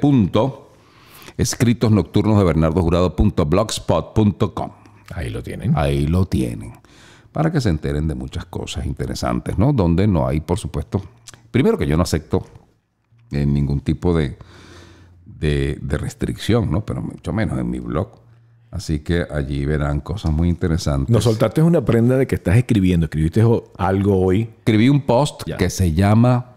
www.escritosnocturnosdebernardojurado.blogspot.com. Ahí lo tienen. Ahí lo tienen para que se enteren de muchas cosas interesantes, ¿no? Donde no hay, por supuesto, primero que yo no acepto eh, ningún tipo de, de, restricción, ¿no? Pero mucho menos en mi blog. Así que allí verán cosas muy interesantes. Nos soltaste una prenda de que estás escribiendo. Escribiste algo hoy. Escribí un post que se llama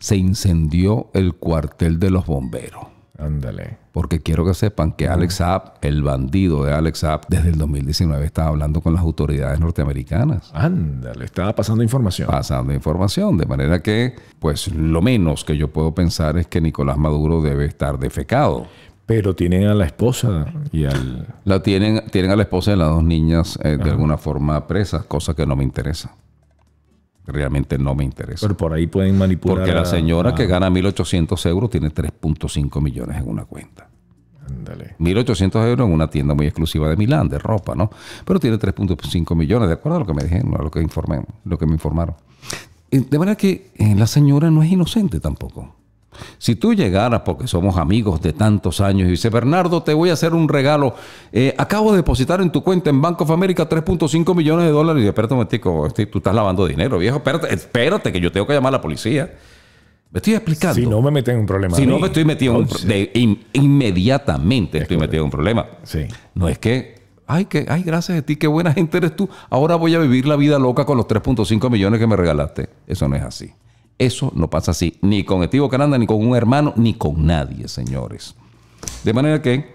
Se incendió el cuartel de los bomberos. Ándale. Porque quiero que sepan que Alex App el bandido de Alex App desde el 2019 estaba hablando con las autoridades norteamericanas. Ándale, estaba pasando información. Pasando información. De manera que, pues, lo menos que yo puedo pensar es que Nicolás Maduro debe estar defecado. Pero tienen a la esposa y al... La tienen, tienen a la esposa y a las dos niñas eh, de alguna forma presas, cosa que no me interesa realmente no me interesa. Pero por ahí pueden manipular. Porque la señora que gana 1.800 euros tiene 3.5 millones en una cuenta. Ándale. 1.800 euros en una tienda muy exclusiva de Milán, de ropa, ¿no? Pero tiene 3.5 millones, de acuerdo a lo que me dijeron, a lo que lo que me informaron. Eh, de manera que eh, la señora no es inocente tampoco. Si tú llegaras, porque somos amigos de tantos años, y dice, Bernardo, te voy a hacer un regalo. Eh, acabo de depositar en tu cuenta en Banco of America 3.5 millones de dólares. Y dice, espérate un momentico, este, tú estás lavando dinero, viejo. Espérate, espérate, que yo tengo que llamar a la policía. Me estoy explicando. Si no me meten en un problema. Si no me estoy metiendo un de, Inmediatamente estoy metido en un problema. No es que ay, que, ay, gracias a ti, qué buena gente eres tú. Ahora voy a vivir la vida loca con los 3.5 millones que me regalaste. Eso no es así. Eso no pasa así, ni con Estivo Caranda, ni con un hermano, ni con nadie, señores. De manera que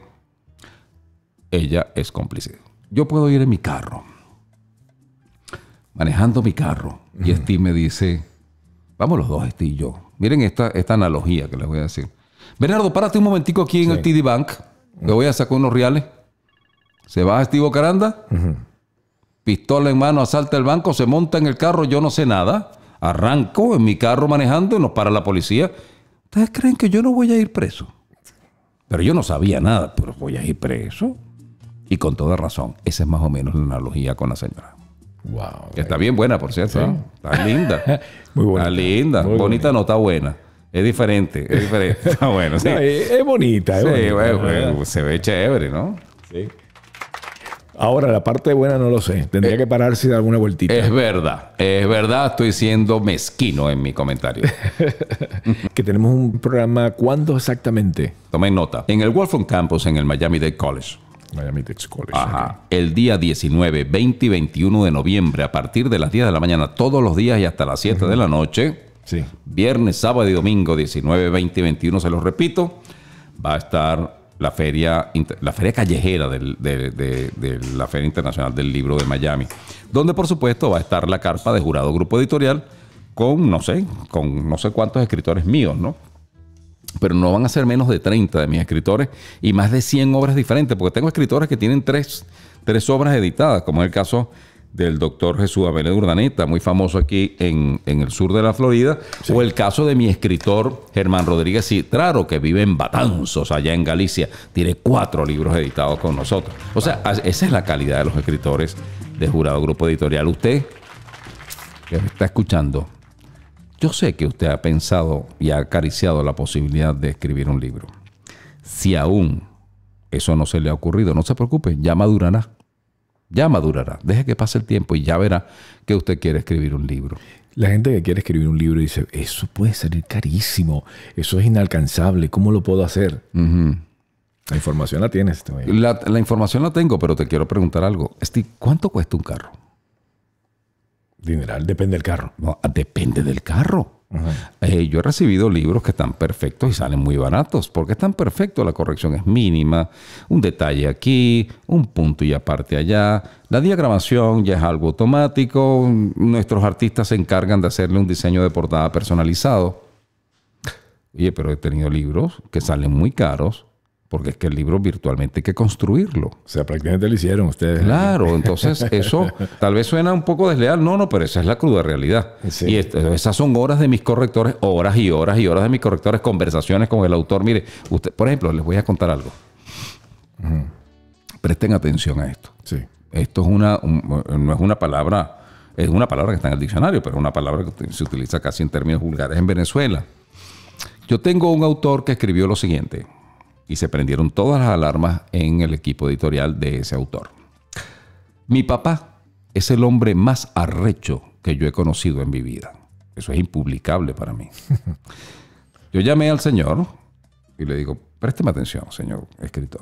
ella es cómplice. Yo puedo ir en mi carro, manejando mi carro, y Steve me dice, vamos los dos, Steve y yo. Miren esta, esta analogía que les voy a decir. Bernardo, párate un momentico aquí en el TD Bank, le voy a sacar unos reales. Se va Estivo Caranda, pistola en mano, asalta el banco, se monta en el carro, yo no sé nada. Arranco en mi carro manejando, nos para la policía. ¿Ustedes creen que yo no voy a ir preso? Pero yo no sabía nada, pero voy a ir preso. Y con toda razón, esa es más o menos la analogía con la señora. Wow. está eh. bien buena, por cierto. ¿eh? Está linda. muy bonita. Está linda. bonita, no está buena. Es diferente, es diferente. Está bueno, sí. es, bonita, es pues, se ve chévere, ¿no? Sí. Ahora, la parte buena no lo sé. Tendría eh, que pararse y dar alguna vueltita. Es verdad, es verdad. Estoy siendo mezquino en mi comentario. que tenemos un programa, ¿cuándo exactamente? Tomen nota. En el on Campus, en el Miami-Dade College. Miami Tech College. Ajá. El día 19, 20 y 21 de noviembre, a partir de las 10 de la mañana, todos los días y hasta las 7 de la noche. Sí. Viernes, sábado y domingo, 19, 20 y 21, se los repito. Va a estar la feria, la feria callejera de, la Feria Internacional del Libro de Miami, donde por supuesto va a estar la carpa de jurado grupo editorial con, no sé, con no sé cuántos escritores míos, ¿no? Pero no van a ser menos de 30 de mis escritores y más de 100 obras diferentes, porque tengo escritores que tienen tres, tres obras editadas, como es el caso del doctor Jesús abel Urdanita, muy famoso aquí en, el sur de la Florida, o el caso de mi escritor Germán Rodríguez Citraro, que vive en Batanzos, allá en Galicia, tiene cuatro libros editados con nosotros. O sea, esa es la calidad de los escritores de Jurado Grupo Editorial. Usted, que está escuchando, yo sé que usted ha pensado y ha acariciado la posibilidad de escribir un libro. Si aún eso no se le ha ocurrido, no se preocupe, ya madurará ya madurará, deje que pase el tiempo y ya verá que usted quiere escribir un libro. La gente que quiere escribir un libro dice, eso puede salir carísimo, eso es inalcanzable, ¿cómo lo puedo hacer? La información la tienes. Este la, información la tengo, pero te quiero preguntar algo. Steve, ¿cuánto cuesta un carro? Dineral, depende del carro. No, depende del carro. Eh, yo he recibido libros que están perfectos y salen muy baratos, porque están perfectos, la corrección es mínima, un detalle aquí, un punto y aparte allá, la diagramación ya es algo automático, nuestros artistas se encargan de hacerle un diseño de portada personalizado. Oye, pero he tenido libros que salen muy caros, porque es que el libro virtualmente hay que construirlo. O sea, prácticamente lo hicieron ustedes. Claro, entonces eso tal vez suena un poco desleal, no, no, pero esa es la cruda realidad. Y esas son horas de mis correctores, horas y horas y horas de mis correctores, conversaciones con el autor. Mire, usted, por ejemplo, les voy a contar algo. Presten atención a esto. Sí. Esto es una, no es una palabra, es una palabra que está en el diccionario, pero es una palabra que se utiliza casi en términos vulgares en Venezuela. Yo tengo un autor que escribió lo siguiente y se prendieron todas las alarmas en el equipo editorial de ese autor. Mi papá es el hombre más arrecho que yo he conocido en mi vida. Eso es impublicable para mí. Yo llamé al señor y le digo, présteme atención, señor escritor.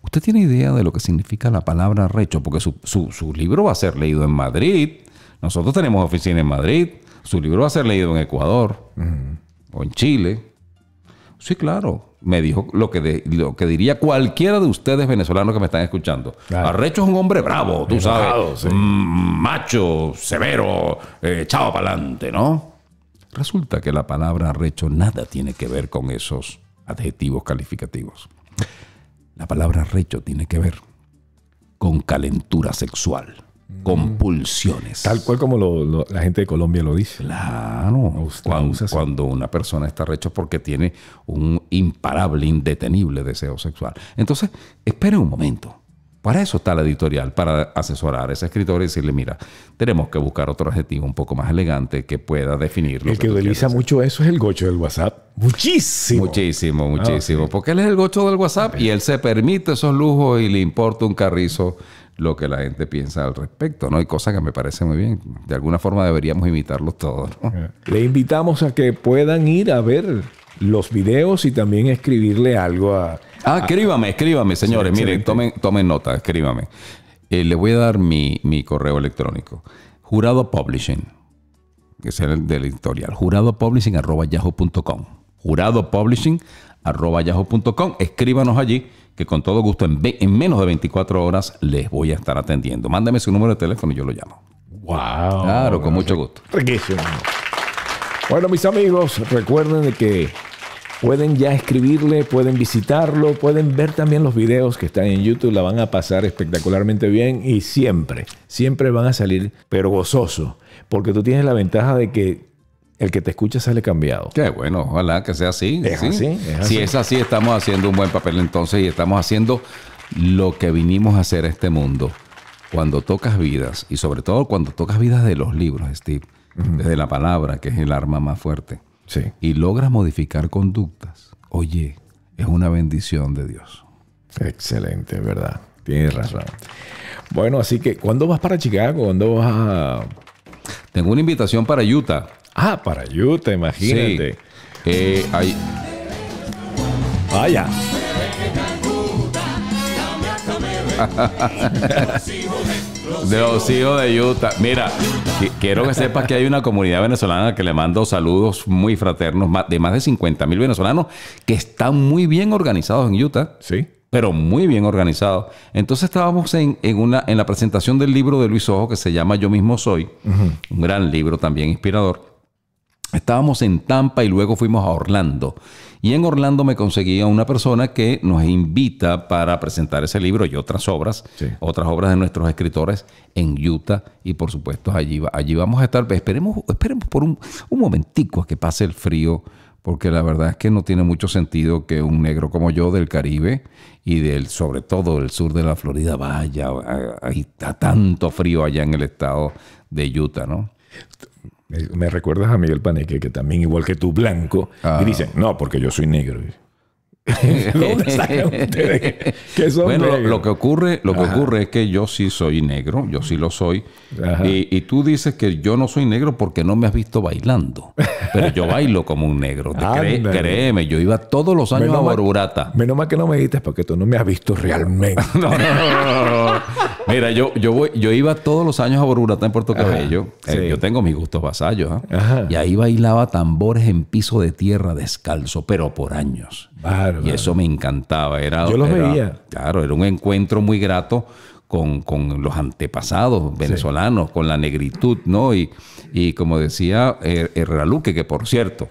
¿Usted tiene idea de lo que significa la palabra arrecho? Porque su, libro va a ser leído en Madrid. Nosotros tenemos oficina en Madrid. Su libro va a ser leído en Ecuador o en Chile Sí, claro. Me dijo lo que, que diría cualquiera de ustedes venezolanos que me están escuchando. Arrecho es un hombre bravo, tú sabes. Mm, macho, severo, eh, echado para adelante, ¿no? Resulta que la palabra arrecho nada tiene que ver con esos adjetivos calificativos. La palabra arrecho tiene que ver con calentura sexual compulsiones. Tal cual como lo, la gente de Colombia lo dice. Claro. Cuando, cuando, una persona está recha porque tiene un imparable, indetenible deseo sexual. Entonces, espere un momento. Para eso está la editorial, para asesorar a ese escritor y decirle, mira, tenemos que buscar otro adjetivo un poco más elegante que pueda definirlo, el que, utiliza mucho eso es el gocho del WhatsApp. Muchísimo. Muchísimo, ah, muchísimo. Porque él es el gocho del WhatsApp y él se permite esos lujos y le importa un carrizo lo que la gente piensa al respecto, ¿no? Hay cosas que me parecen muy bien. De alguna forma deberíamos imitarlos todos, eh. Le invitamos a que puedan ir a ver los videos y también escribirle algo a... Ah, escríbame, escríbame, señores. Miren, tomen, tomen nota, escríbame. Eh, le voy a dar mi, mi correo electrónico. Jurado Publishing, que es el del editorial. Jurado Publishing arroba yahoo.com. Jurado Publishing arroba yahoo.com. Escríbanos allí que con todo gusto en, menos de 24 horas les voy a estar atendiendo. Mándame su número de teléfono y yo lo llamo. Wow. Claro, con mucho gusto. Riquísimo. Bueno, mis amigos, recuerden que pueden ya escribirle, pueden visitarlo, pueden ver también los videos que están en YouTube, la van a pasar espectacularmente bien y siempre, siempre van a salir, pero gozoso, porque tú tienes la ventaja de que el que te escucha sale cambiado. Qué bueno, ojalá que sea así. Si es así, estamos haciendo un buen papel entonces y estamos haciendo lo que vinimos a hacer a este mundo. Cuando tocas vidas, y sobre todo cuando tocas vidas de los libros, Steve, desde la palabra, que es el arma más fuerte, sí. y logras modificar conductas, oye, es una bendición de Dios. Excelente, ¿verdad? Tienes razón. Bueno, así que, ¿cuándo vas para Chicago? ¿Cuándo vas a...? Tengo una invitación para Utah. Ah, para Utah, imagínate. Eh, Vaya. de los hijos de Utah. Mira, quiero que sepas que hay una comunidad venezolana que le mando saludos muy fraternos, de más de 50 mil venezolanos que están muy bien organizados en Utah. Sí. Pero muy bien organizados. Entonces estábamos en, una, en la presentación del libro de Luis Ojo que se llama Yo mismo soy, un gran libro también inspirador. Estábamos en Tampa y luego fuimos a Orlando. Y en Orlando me conseguí a una persona que nos invita para presentar ese libro y otras obras, otras obras de nuestros escritores en Utah. Y por supuesto, allí, allí vamos a estar. Esperemos, esperemos por un, momentico a que pase el frío, porque la verdad es que no tiene mucho sentido que un negro como yo del Caribe y del, sobre todo el sur de la Florida vaya. está tanto frío allá en el estado de Utah, ¿no? Me recuerdas a Miguel Paneque, que también igual que tú, blanco, y ah. dicen, no, porque yo soy negro. bueno, Lo, que ocurre, lo que ocurre es que yo sí soy negro, yo sí lo soy. Y, y, tú dices que yo no soy negro porque no me has visto bailando. Pero yo bailo como un negro. créeme, yo iba todos los años a Borburata. Menos mal que no me dices porque tú no me has visto realmente. no, no, no. no. Mira, yo, yo, voy, yo iba todos los años a Borurata en Puerto Cabello. Eh, yo tengo mis gustos vasallos. ¿ah? Y ahí bailaba tambores en piso de tierra descalzo, pero por años. Y eso me encantaba. Era, yo los veía. Claro, era un encuentro muy grato con, los antepasados venezolanos, con la negritud, ¿no? Y, y como decía eh, Herrera Luque, que por cierto,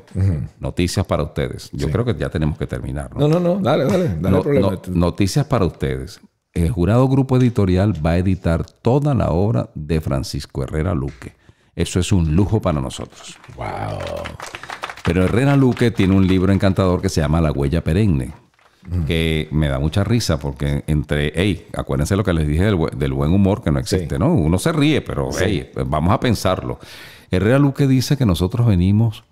noticias para ustedes. Yo creo que ya tenemos que terminar, ¿no? No, no, no, dale, dale, noticias para ustedes el jurado grupo editorial va a editar toda la obra de Francisco Herrera Luque. Eso es un lujo para nosotros. ¡Wow! Pero Herrera Luque tiene un libro encantador que se llama La huella perenne, mm. que me da mucha risa porque entre, hey, acuérdense lo que les dije del, buen humor que no existe, ¿no? Uno se ríe, pero vamos a pensarlo. Herrera Luque dice que nosotros venimos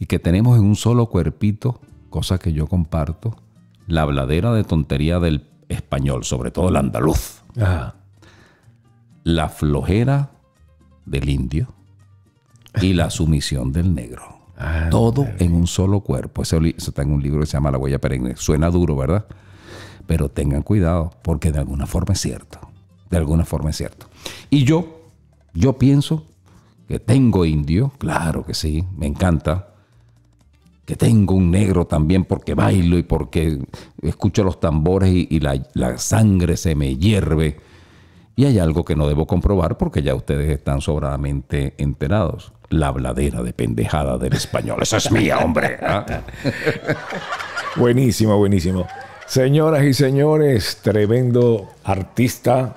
y que tenemos en un solo cuerpito, cosa que yo comparto, la bladera de tontería del español, sobre todo el andaluz. La flojera del indio y la sumisión del negro. Ah, todo en un solo cuerpo. Eso, está en un libro que se llama La huella perenne. Suena duro, ¿verdad? Pero tengan cuidado, porque de alguna forma es cierto. De alguna forma es cierto. Y yo, yo pienso que tengo indio, claro que sí, me encanta que tengo un negro también porque bailo y porque escucho los tambores y, la, sangre se me hierve. Y hay algo que no debo comprobar porque ya ustedes están sobradamente enterados. La bladera de pendejada del español. ¡Eso es mía, hombre. Ah. buenísimo, buenísimo. Señoras y señores, tremendo artista,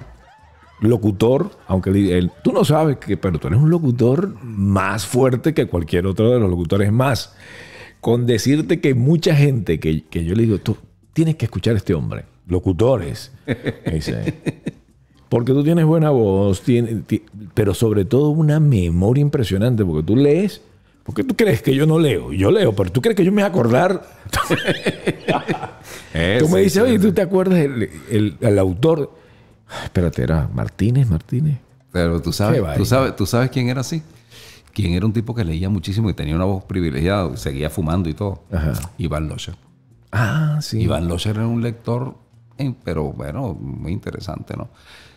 locutor, aunque tú no sabes que, pero tú eres un locutor más fuerte que cualquier otro de los locutores más con decirte que mucha gente que, yo le digo, tú tienes que escuchar a este hombre, locutores, porque tú tienes buena voz, pero sobre todo una memoria impresionante, porque tú lees. porque tú crees que yo no leo? Yo leo, pero tú crees que yo me voy a acordar. Eh, tú me dices, oye, ¿tú te acuerdas el, autor? espérate, era Martínez, Martínez. Pero tú sabes, tú sabes, tú sabes quién era así quien era un tipo que leía muchísimo y tenía una voz privilegiada, seguía fumando y todo. Iván Locher. Ah, sí. Iván Locher era un lector, eh, pero bueno, muy interesante, ¿no?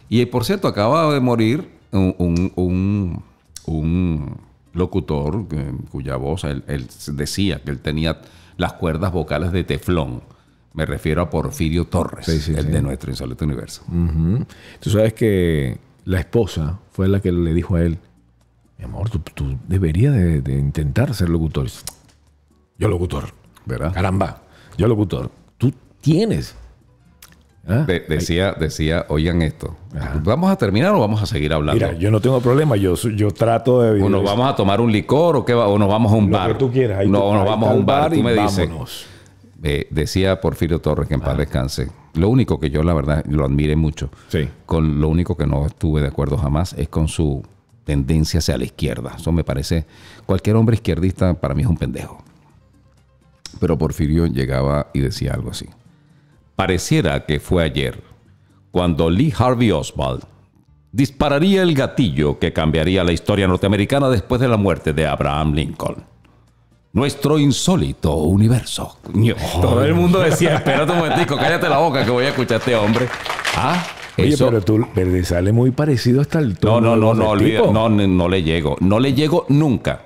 Y eh, por cierto, acaba de morir un, locutor eh, cuya voz, él, decía que él tenía las cuerdas vocales de teflón. Me refiero a Porfirio Torres, el de nuestro insólito universo. Tú sabes que la esposa fue la que le dijo a él, mi amor, tú, deberías de, intentar ser locutor. Yo locutor, ¿verdad? Caramba, yo locutor. Tú tienes. ¿Ah? decía, decía, oigan esto. ¿Vamos a terminar o vamos a seguir hablando? Mira, yo no tengo problema, yo, yo trato de... O nos vamos a tomar un licor o, qué o nos vamos a un bar. Que tú quieras. no, nos vamos a un bar, tú me dices. Eh, decía Porfirio Torres que en paz descanse. Lo único que yo, la verdad, lo admiré mucho. Sí. Con lo único que no estuve de acuerdo jamás es con su tendencia hacia la izquierda. Eso me parece, cualquier hombre izquierdista para mí es un pendejo. Pero Porfirio llegaba y decía algo así. Pareciera que fue ayer, cuando Lee Harvey Oswald dispararía el gatillo que cambiaría la historia norteamericana después de la muerte de Abraham Lincoln nuestro insólito universo. Todo el mundo decía, espérate un momentico, cállate la boca que voy a escuchar este hombre. ¿Ah? Oye, Eso, pero tú pero sale muy parecido hasta el tono. No, no, no, no, no, no le llego. No le llego nunca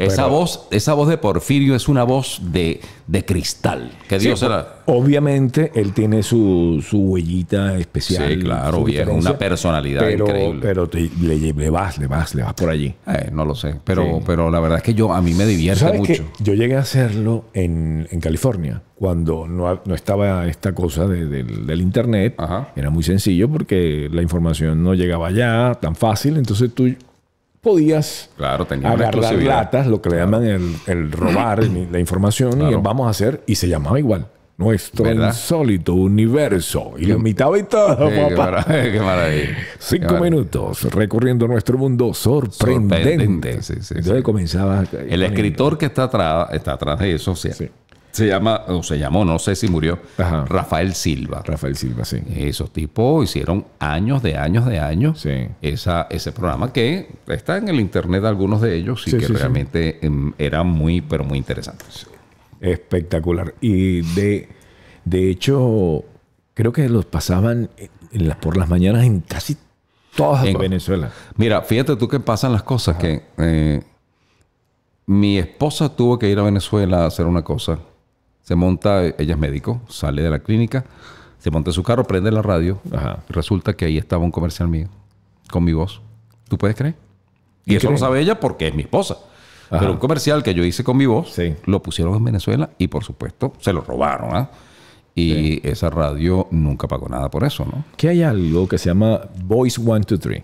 esa, voz, esa voz de Porfirio es una voz de, cristal. Que Dios era... Obviamente, él tiene su, huellita especial. claro, una personalidad pero, increíble. Pero le, vas, le vas, le vas por allí. Eh, no lo sé, pero, pero la verdad es que yo a mí me divierte mucho. yo llegué a hacerlo en, California, cuando no, estaba esta cosa del Internet. Era muy sencillo porque la información no llegaba ya tan fácil, entonces tú podías agarrar las latas, lo que le llaman el, robar la información, y vamos a hacer, y se llamaba igual. Nuestro insólito universo. Y lo imitaba y todo, papá. Qué maravilla. Cinco minutos recorriendo nuestro mundo sorprendente. Entonces comenzaba. El escritor que está atrás, está atrás de eso, sí se llama, o se llamó, no sé si murió, Rafael Silva. Rafael Silva, sí. Esos tipos hicieron años de años de años ese programa que está en el internet de algunos de ellos y sí, que realmente em, era muy, pero muy interesante. Espectacular. Y de, de hecho, creo que los pasaban por las mañanas en casi todas en Venezuela. Mira, fíjate tú que pasan las cosas que... Eh, mi esposa tuvo que ir a Venezuela a hacer una cosa se monta, ella es médico, sale de la clínica, se monta en su carro, prende la radio. Resulta que ahí estaba un comercial mío, con mi voz. ¿Tú puedes creer? Y eso lo sabe ella porque es mi esposa. Pero un comercial que yo hice con mi voz, lo pusieron en Venezuela y por supuesto se lo robaron. ¿ah? Y esa radio nunca pagó nada por eso, ¿no? Que hay algo que se llama Voice 123,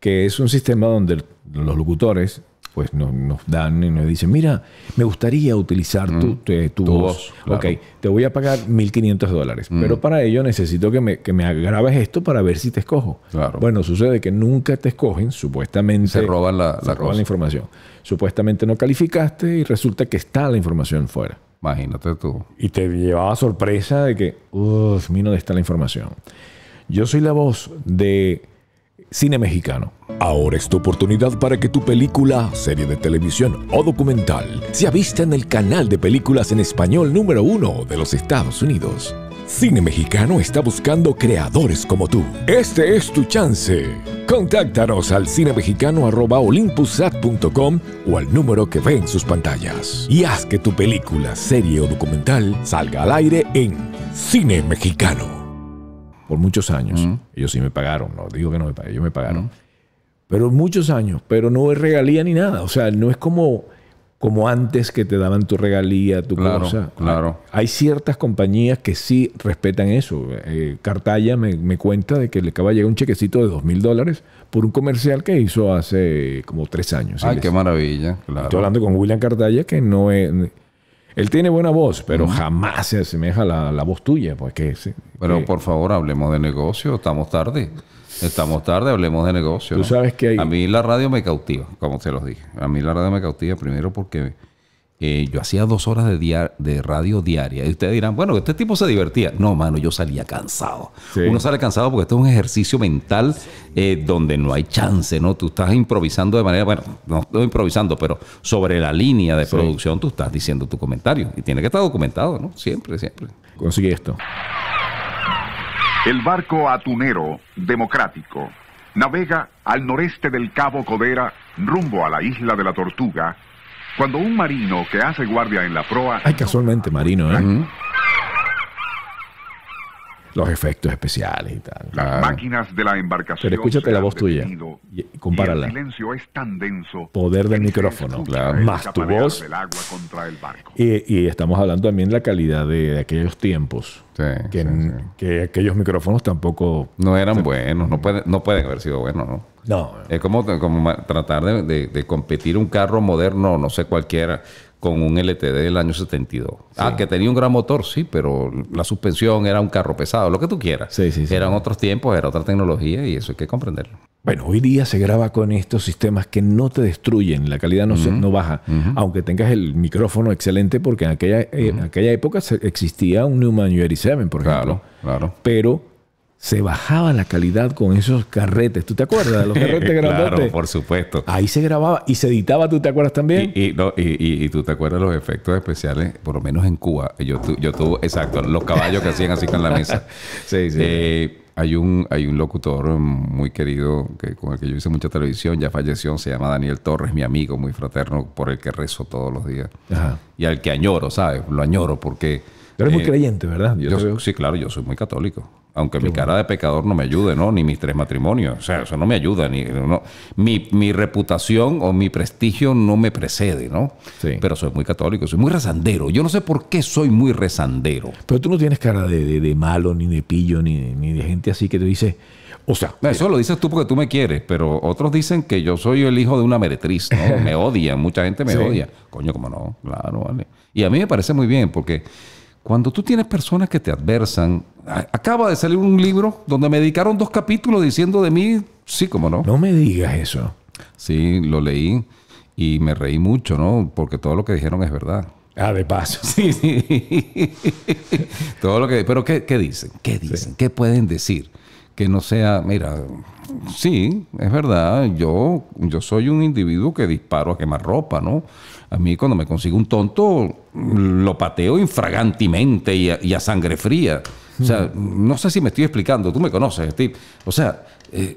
que es un sistema donde los locutores pues nos, dan y nos dicen, mira, me gustaría utilizar tu, mm, voz. Ok, te voy a pagar 1.500 dólares, mm. pero para ello necesito que me, agraves esto para ver si te escojo. Bueno, sucede que nunca te escogen, supuestamente... Se roban la, se roban la información. Supuestamente no calificaste y resulta que está la información fuera. Imagínate tú. Y te llevaba sorpresa de que, uff, mira, está la información. Yo soy la voz de cine mexicano. Ahora es tu oportunidad para que tu película, serie de televisión o documental sea vista en el canal de películas en español número uno de los Estados Unidos. Cine Mexicano está buscando creadores como tú. Este es tu chance. Contáctanos al cinemexicano.olimpusat.com o al número que ve en sus pantallas. Y haz que tu película, serie o documental salga al aire en Cine Mexicano por muchos años. Ellos sí me pagaron, no digo que no me pagaron, ellos me pagaron. Pero muchos años, pero no es regalía ni nada. O sea, no es como, como antes que te daban tu regalía, tu cosa. Claro. Hay, ciertas compañías que sí respetan eso. Eh, Cartaya me, cuenta de que le acaba de llegar un chequecito de dos mil dólares por un comercial que hizo hace como tres años. Ay, qué maravilla. Estoy hablando con William Cartaya, que no es él tiene buena voz, pero jamás se asemeja a la, voz tuya. Pues, pero por favor, hablemos de negocio, estamos tarde. Estamos tarde, hablemos de negocio. Tú sabes que A mí la radio me cautiva, como te los dije. A mí la radio me cautiva primero porque yo hacía dos horas de, de radio diaria. Y ustedes dirán, bueno, este tipo se divertía. No, mano, yo salía cansado. Uno sale cansado porque esto es un ejercicio mental eh, donde no hay chance, ¿no? Tú estás improvisando de manera, bueno, no estoy improvisando, pero sobre la línea de producción tú estás diciendo tu comentario. Y tiene que estar documentado, ¿no? Siempre, siempre. Consigue esto. El barco atunero democrático navega al noreste del Cabo Codera rumbo a la isla de la Tortuga cuando un marino que hace guardia en la proa... Hay casualmente marino, ¿eh? los efectos especiales y tal. Las ah. máquinas de la embarcación. Pero escúchate la voz tuya. Y, eh, compárala. el silencio es tan denso. Poder del micrófono. más tu voz. contra el Y, estamos hablando también de la calidad de, aquellos tiempos. que, que, aquellos micrófonos tampoco. No eran buenos. No, pueden no haber sido buenos, ¿no? No. Es como, como tratar de, de competir un carro moderno, no sé, cualquiera con un LTD del año 72. Ah, que tenía un gran motor, sí, pero la suspensión era un carro pesado, lo que tú quieras. Sí, sí, Eran otros tiempos, era otra tecnología y eso hay que comprenderlo. Bueno, hoy día se graba con estos sistemas que no te destruyen, la calidad no, no baja, aunque tengas el micrófono excelente, porque en aquella, eh, aquella época existía un Neumann UR7, por ejemplo. Claro, claro. Pero se bajaba la calidad con esos carretes. ¿Tú te acuerdas? Los carretes grandotes. claro, por supuesto. Ahí se grababa y se editaba, ¿tú te acuerdas también? Y, y, no, y, y tú te acuerdas de los efectos especiales, por lo menos en Cuba. Yo, yo tuve, exacto, los caballos que hacían así con la mesa. sí, sí. Eh, hay, un, hay un locutor muy querido que, con el que yo hice mucha televisión, ya falleció, se llama Daniel Torres, mi amigo, muy fraterno, por el que rezo todos los días. Ajá. Y al que añoro, ¿sabes? Lo añoro porque... Pero eres muy eh, creyente, ¿verdad? yo, sí, claro, yo soy muy católico aunque mi cara de pecador no me ayude, ¿no? Ni mis tres matrimonios, o sea, eso no me ayuda, ni no, mi, reputación o mi prestigio no me precede, ¿no? Sí. Pero soy muy católico, soy muy rezandero, yo no sé por qué soy muy rezandero. Pero tú no tienes cara de, malo, ni de pillo, ni, ni, de gente así que te dice, o sea... Eso lo dices tú porque tú me quieres, pero otros dicen que yo soy el hijo de una meretriz, ¿no? me odian, mucha gente me odia. Coño, ¿cómo no, claro, vale. Y a mí me parece muy bien porque cuando tú tienes personas que te adversan, acaba de salir un libro donde me dedicaron dos capítulos diciendo de mí, sí, cómo no. No me digas eso. Sí, lo leí y me reí mucho, ¿no? Porque todo lo que dijeron es verdad. Ah, de paso. Sí, sí. todo lo que... Pero ¿qué, dicen? ¿Qué dicen? ¿Qué pueden decir? que no sea, mira, sí, es verdad, yo, yo soy un individuo que disparo a quemar ropa, ¿no? A mí cuando me consigo un tonto, lo pateo infragantemente y a, sangre fría. O sea, no sé si me estoy explicando, tú me conoces, Steve. O sea, eh,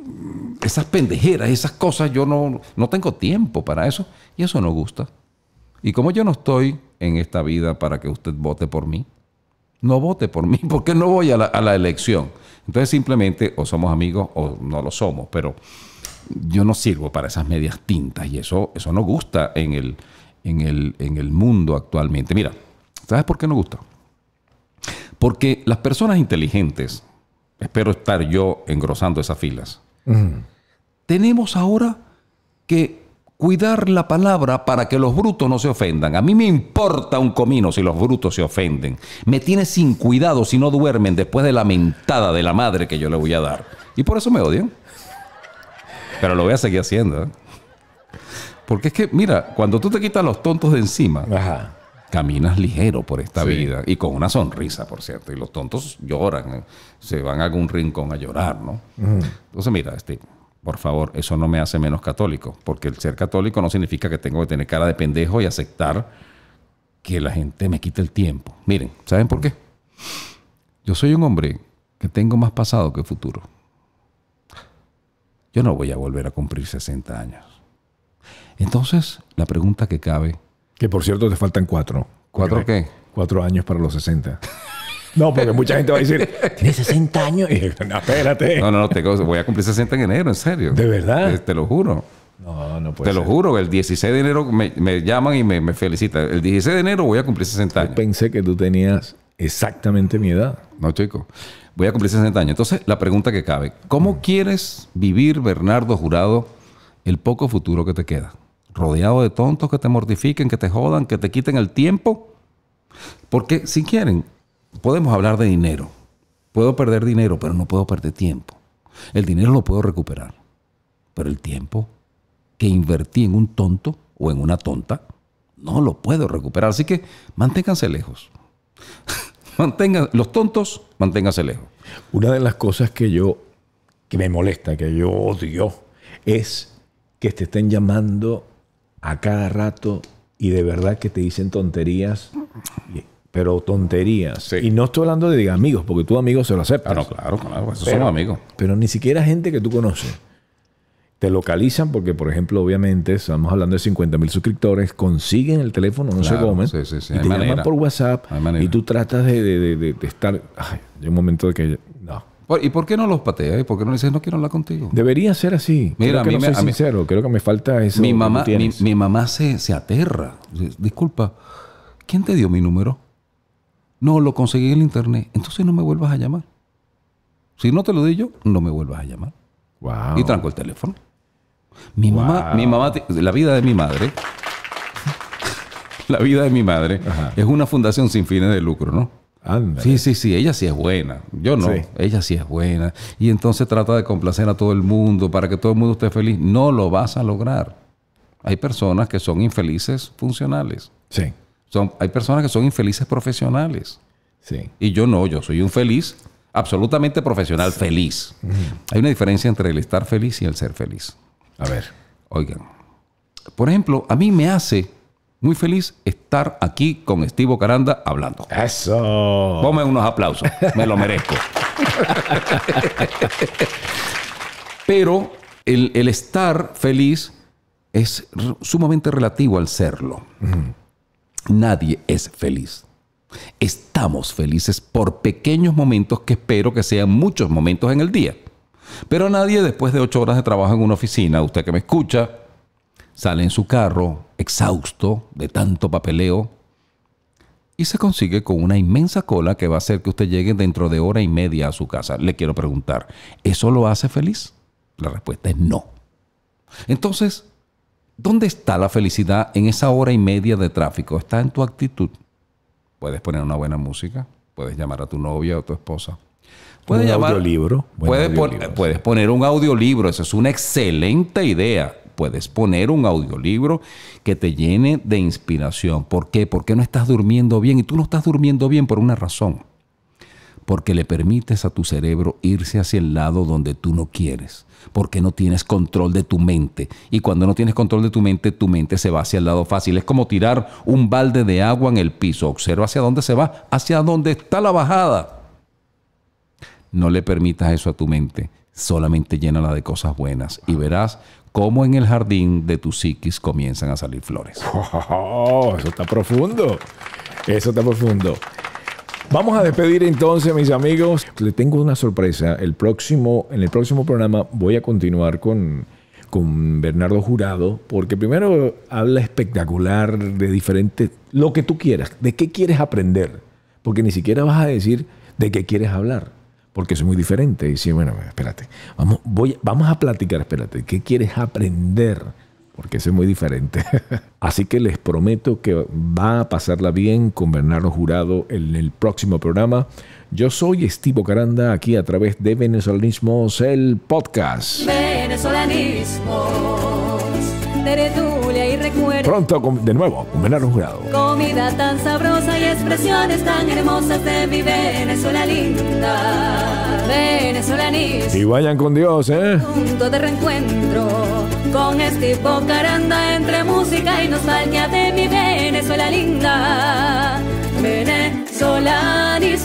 esas pendejeras, esas cosas, yo no, no tengo tiempo para eso y eso no gusta. Y como yo no estoy en esta vida para que usted vote por mí, no vote por mí porque no voy a la, elección. Entonces simplemente o somos amigos o no lo somos, pero yo no sirvo para esas medias tintas y eso, eso no gusta en el, en, el, mundo actualmente. Mira, ¿sabes por qué no gusta? Porque las personas inteligentes, espero estar yo engrosando esas filas, tenemos ahora que cuidar la palabra para que los brutos no se ofendan. A mí me importa un comino si los brutos se ofenden. Me tiene sin cuidado si no duermen después de la mentada de la madre que yo le voy a dar. Y por eso me odian. Pero lo voy a seguir haciendo. ¿eh? Porque es que, mira, cuando tú te quitas los tontos de encima, caminas ligero por esta vida. Y con una sonrisa, por cierto. Y los tontos lloran, ¿eh? se van a algún rincón a llorar, ¿no? Entonces, mira, este, por favor, eso no me hace menos católico, porque el ser católico no significa que tengo que tener cara de pendejo y aceptar que la gente me quite el tiempo. Miren, ¿saben por qué? Yo soy un hombre que tengo más pasado que futuro. Yo no voy a volver a cumplir 60 años. Entonces, la pregunta que cabe... Que por cierto te faltan cuatro. ¿Cuatro qué? Cuatro años para los 60. No, porque mucha gente va a decir, ¿tienes 60 años? Y espérate. No, no, no, voy a cumplir 60 en enero, en serio. ¿De verdad? Eh, te, lo juro. No, no puede Te lo juro, el 16 de enero me, llaman y me, felicitan. El 16 de enero voy a cumplir 60 años. Yo pensé que tú tenías exactamente mi edad. No, chico. Voy a cumplir 60 años. Entonces, la pregunta que cabe, ¿cómo mm. quieres vivir, Bernardo Jurado, el poco futuro que te queda? Rodeado de tontos que te mortifiquen, que te jodan, que te quiten el tiempo. Porque si quieren, podemos hablar de dinero. Puedo perder dinero, pero no puedo perder tiempo. El dinero lo puedo recuperar, pero el tiempo que invertí en un tonto o en una tonta, no lo puedo recuperar. Así que manténganse lejos. Mantengan, los tontos, manténganse lejos. Una de las cosas que yo, que me molesta, que yo odio, es que te estén llamando a cada rato y de verdad que te dicen tonterías pero tonterías. Y no estoy hablando de amigos, porque tú amigos se lo aceptas. Ah, no, claro, claro, Eso son amigos. Pero ni siquiera gente que tú conoces. Te localizan porque, por ejemplo, obviamente, estamos hablando de 50 mil suscriptores, consiguen el teléfono, no se comen, y te llaman por WhatsApp, y tú tratas de, de, de, estar... un momento de que... No. ¿Y por qué no los pateas? ¿Y por qué no le dices no quiero hablar contigo? Debería ser así. Mira, creo a mí me, creo que me falta eso. Mi mamá, mi, mamá se, se aterra. Disculpa, ¿quién te dio mi número? No, lo conseguí en el internet. Entonces no me vuelvas a llamar. Si no te lo di yo, no me vuelvas a llamar. Y tranco el teléfono. Mi mamá, mi mamá, la vida de mi madre, la vida de mi madre es una fundación sin fines de lucro, ¿no? Sí, sí, sí, ella sí es buena. Yo no, ella sí es buena. Y entonces trata de complacer a todo el mundo para que todo el mundo esté feliz. No lo vas a lograr. Hay personas que son infelices funcionales. Sí hay personas que son infelices profesionales. Y yo no, yo soy un feliz, absolutamente profesional feliz. Hay una diferencia entre el estar feliz y el ser feliz. A ver. Oigan, por ejemplo, a mí me hace muy feliz estar aquí con Estivo Caranda hablando. Eso. Ponme unos aplausos, me lo merezco. Pero el, estar feliz es sumamente relativo al serlo. Nadie es feliz. Estamos felices por pequeños momentos que espero que sean muchos momentos en el día. Pero nadie después de ocho horas de trabajo en una oficina, usted que me escucha, sale en su carro exhausto de tanto papeleo y se consigue con una inmensa cola que va a hacer que usted llegue dentro de hora y media a su casa. Le quiero preguntar, ¿eso lo hace feliz? La respuesta es no. Entonces, ¿Dónde está la felicidad en esa hora y media de tráfico? Está en tu actitud. Puedes poner una buena música, puedes llamar a tu novia o a tu esposa. Puedes un audiolibro. Puedes, puedes poner un audiolibro, eso es una excelente idea. Puedes poner un audiolibro que te llene de inspiración. ¿Por qué? Porque no estás durmiendo bien y tú no estás durmiendo bien por una razón porque le permites a tu cerebro irse hacia el lado donde tú no quieres, porque no tienes control de tu mente. Y cuando no tienes control de tu mente, tu mente se va hacia el lado fácil. Es como tirar un balde de agua en el piso. Observa hacia dónde se va, hacia dónde está la bajada. No le permitas eso a tu mente, solamente llénala de cosas buenas y verás cómo en el jardín de tu psiquis comienzan a salir flores. Oh, eso está profundo. Eso está profundo. Vamos a despedir entonces, mis amigos. Le tengo una sorpresa. El próximo, en el próximo programa voy a continuar con, con Bernardo Jurado, porque primero habla espectacular de diferentes, lo que tú quieras, de qué quieres aprender, porque ni siquiera vas a decir de qué quieres hablar, porque es muy diferente. Y si bueno, espérate, vamos, voy, vamos a platicar, espérate, ¿qué quieres aprender? porque es muy diferente. Así que les prometo que va a pasarla bien con Bernardo Jurado en el próximo programa. Yo soy Estivo Caranda, aquí a través de Venezolanismos, el podcast. Venezolanismos, y recuerdo. Pronto de nuevo, con Bernardo Jurado. Comida tan sabrosa y expresiones tan hermosas de mi Venezuela linda. Venezolanismos. Y vayan con Dios, ¿eh? Punto de reencuentro con este Caranda entre música y nostalgia de mi Venezuela linda. Venezolanis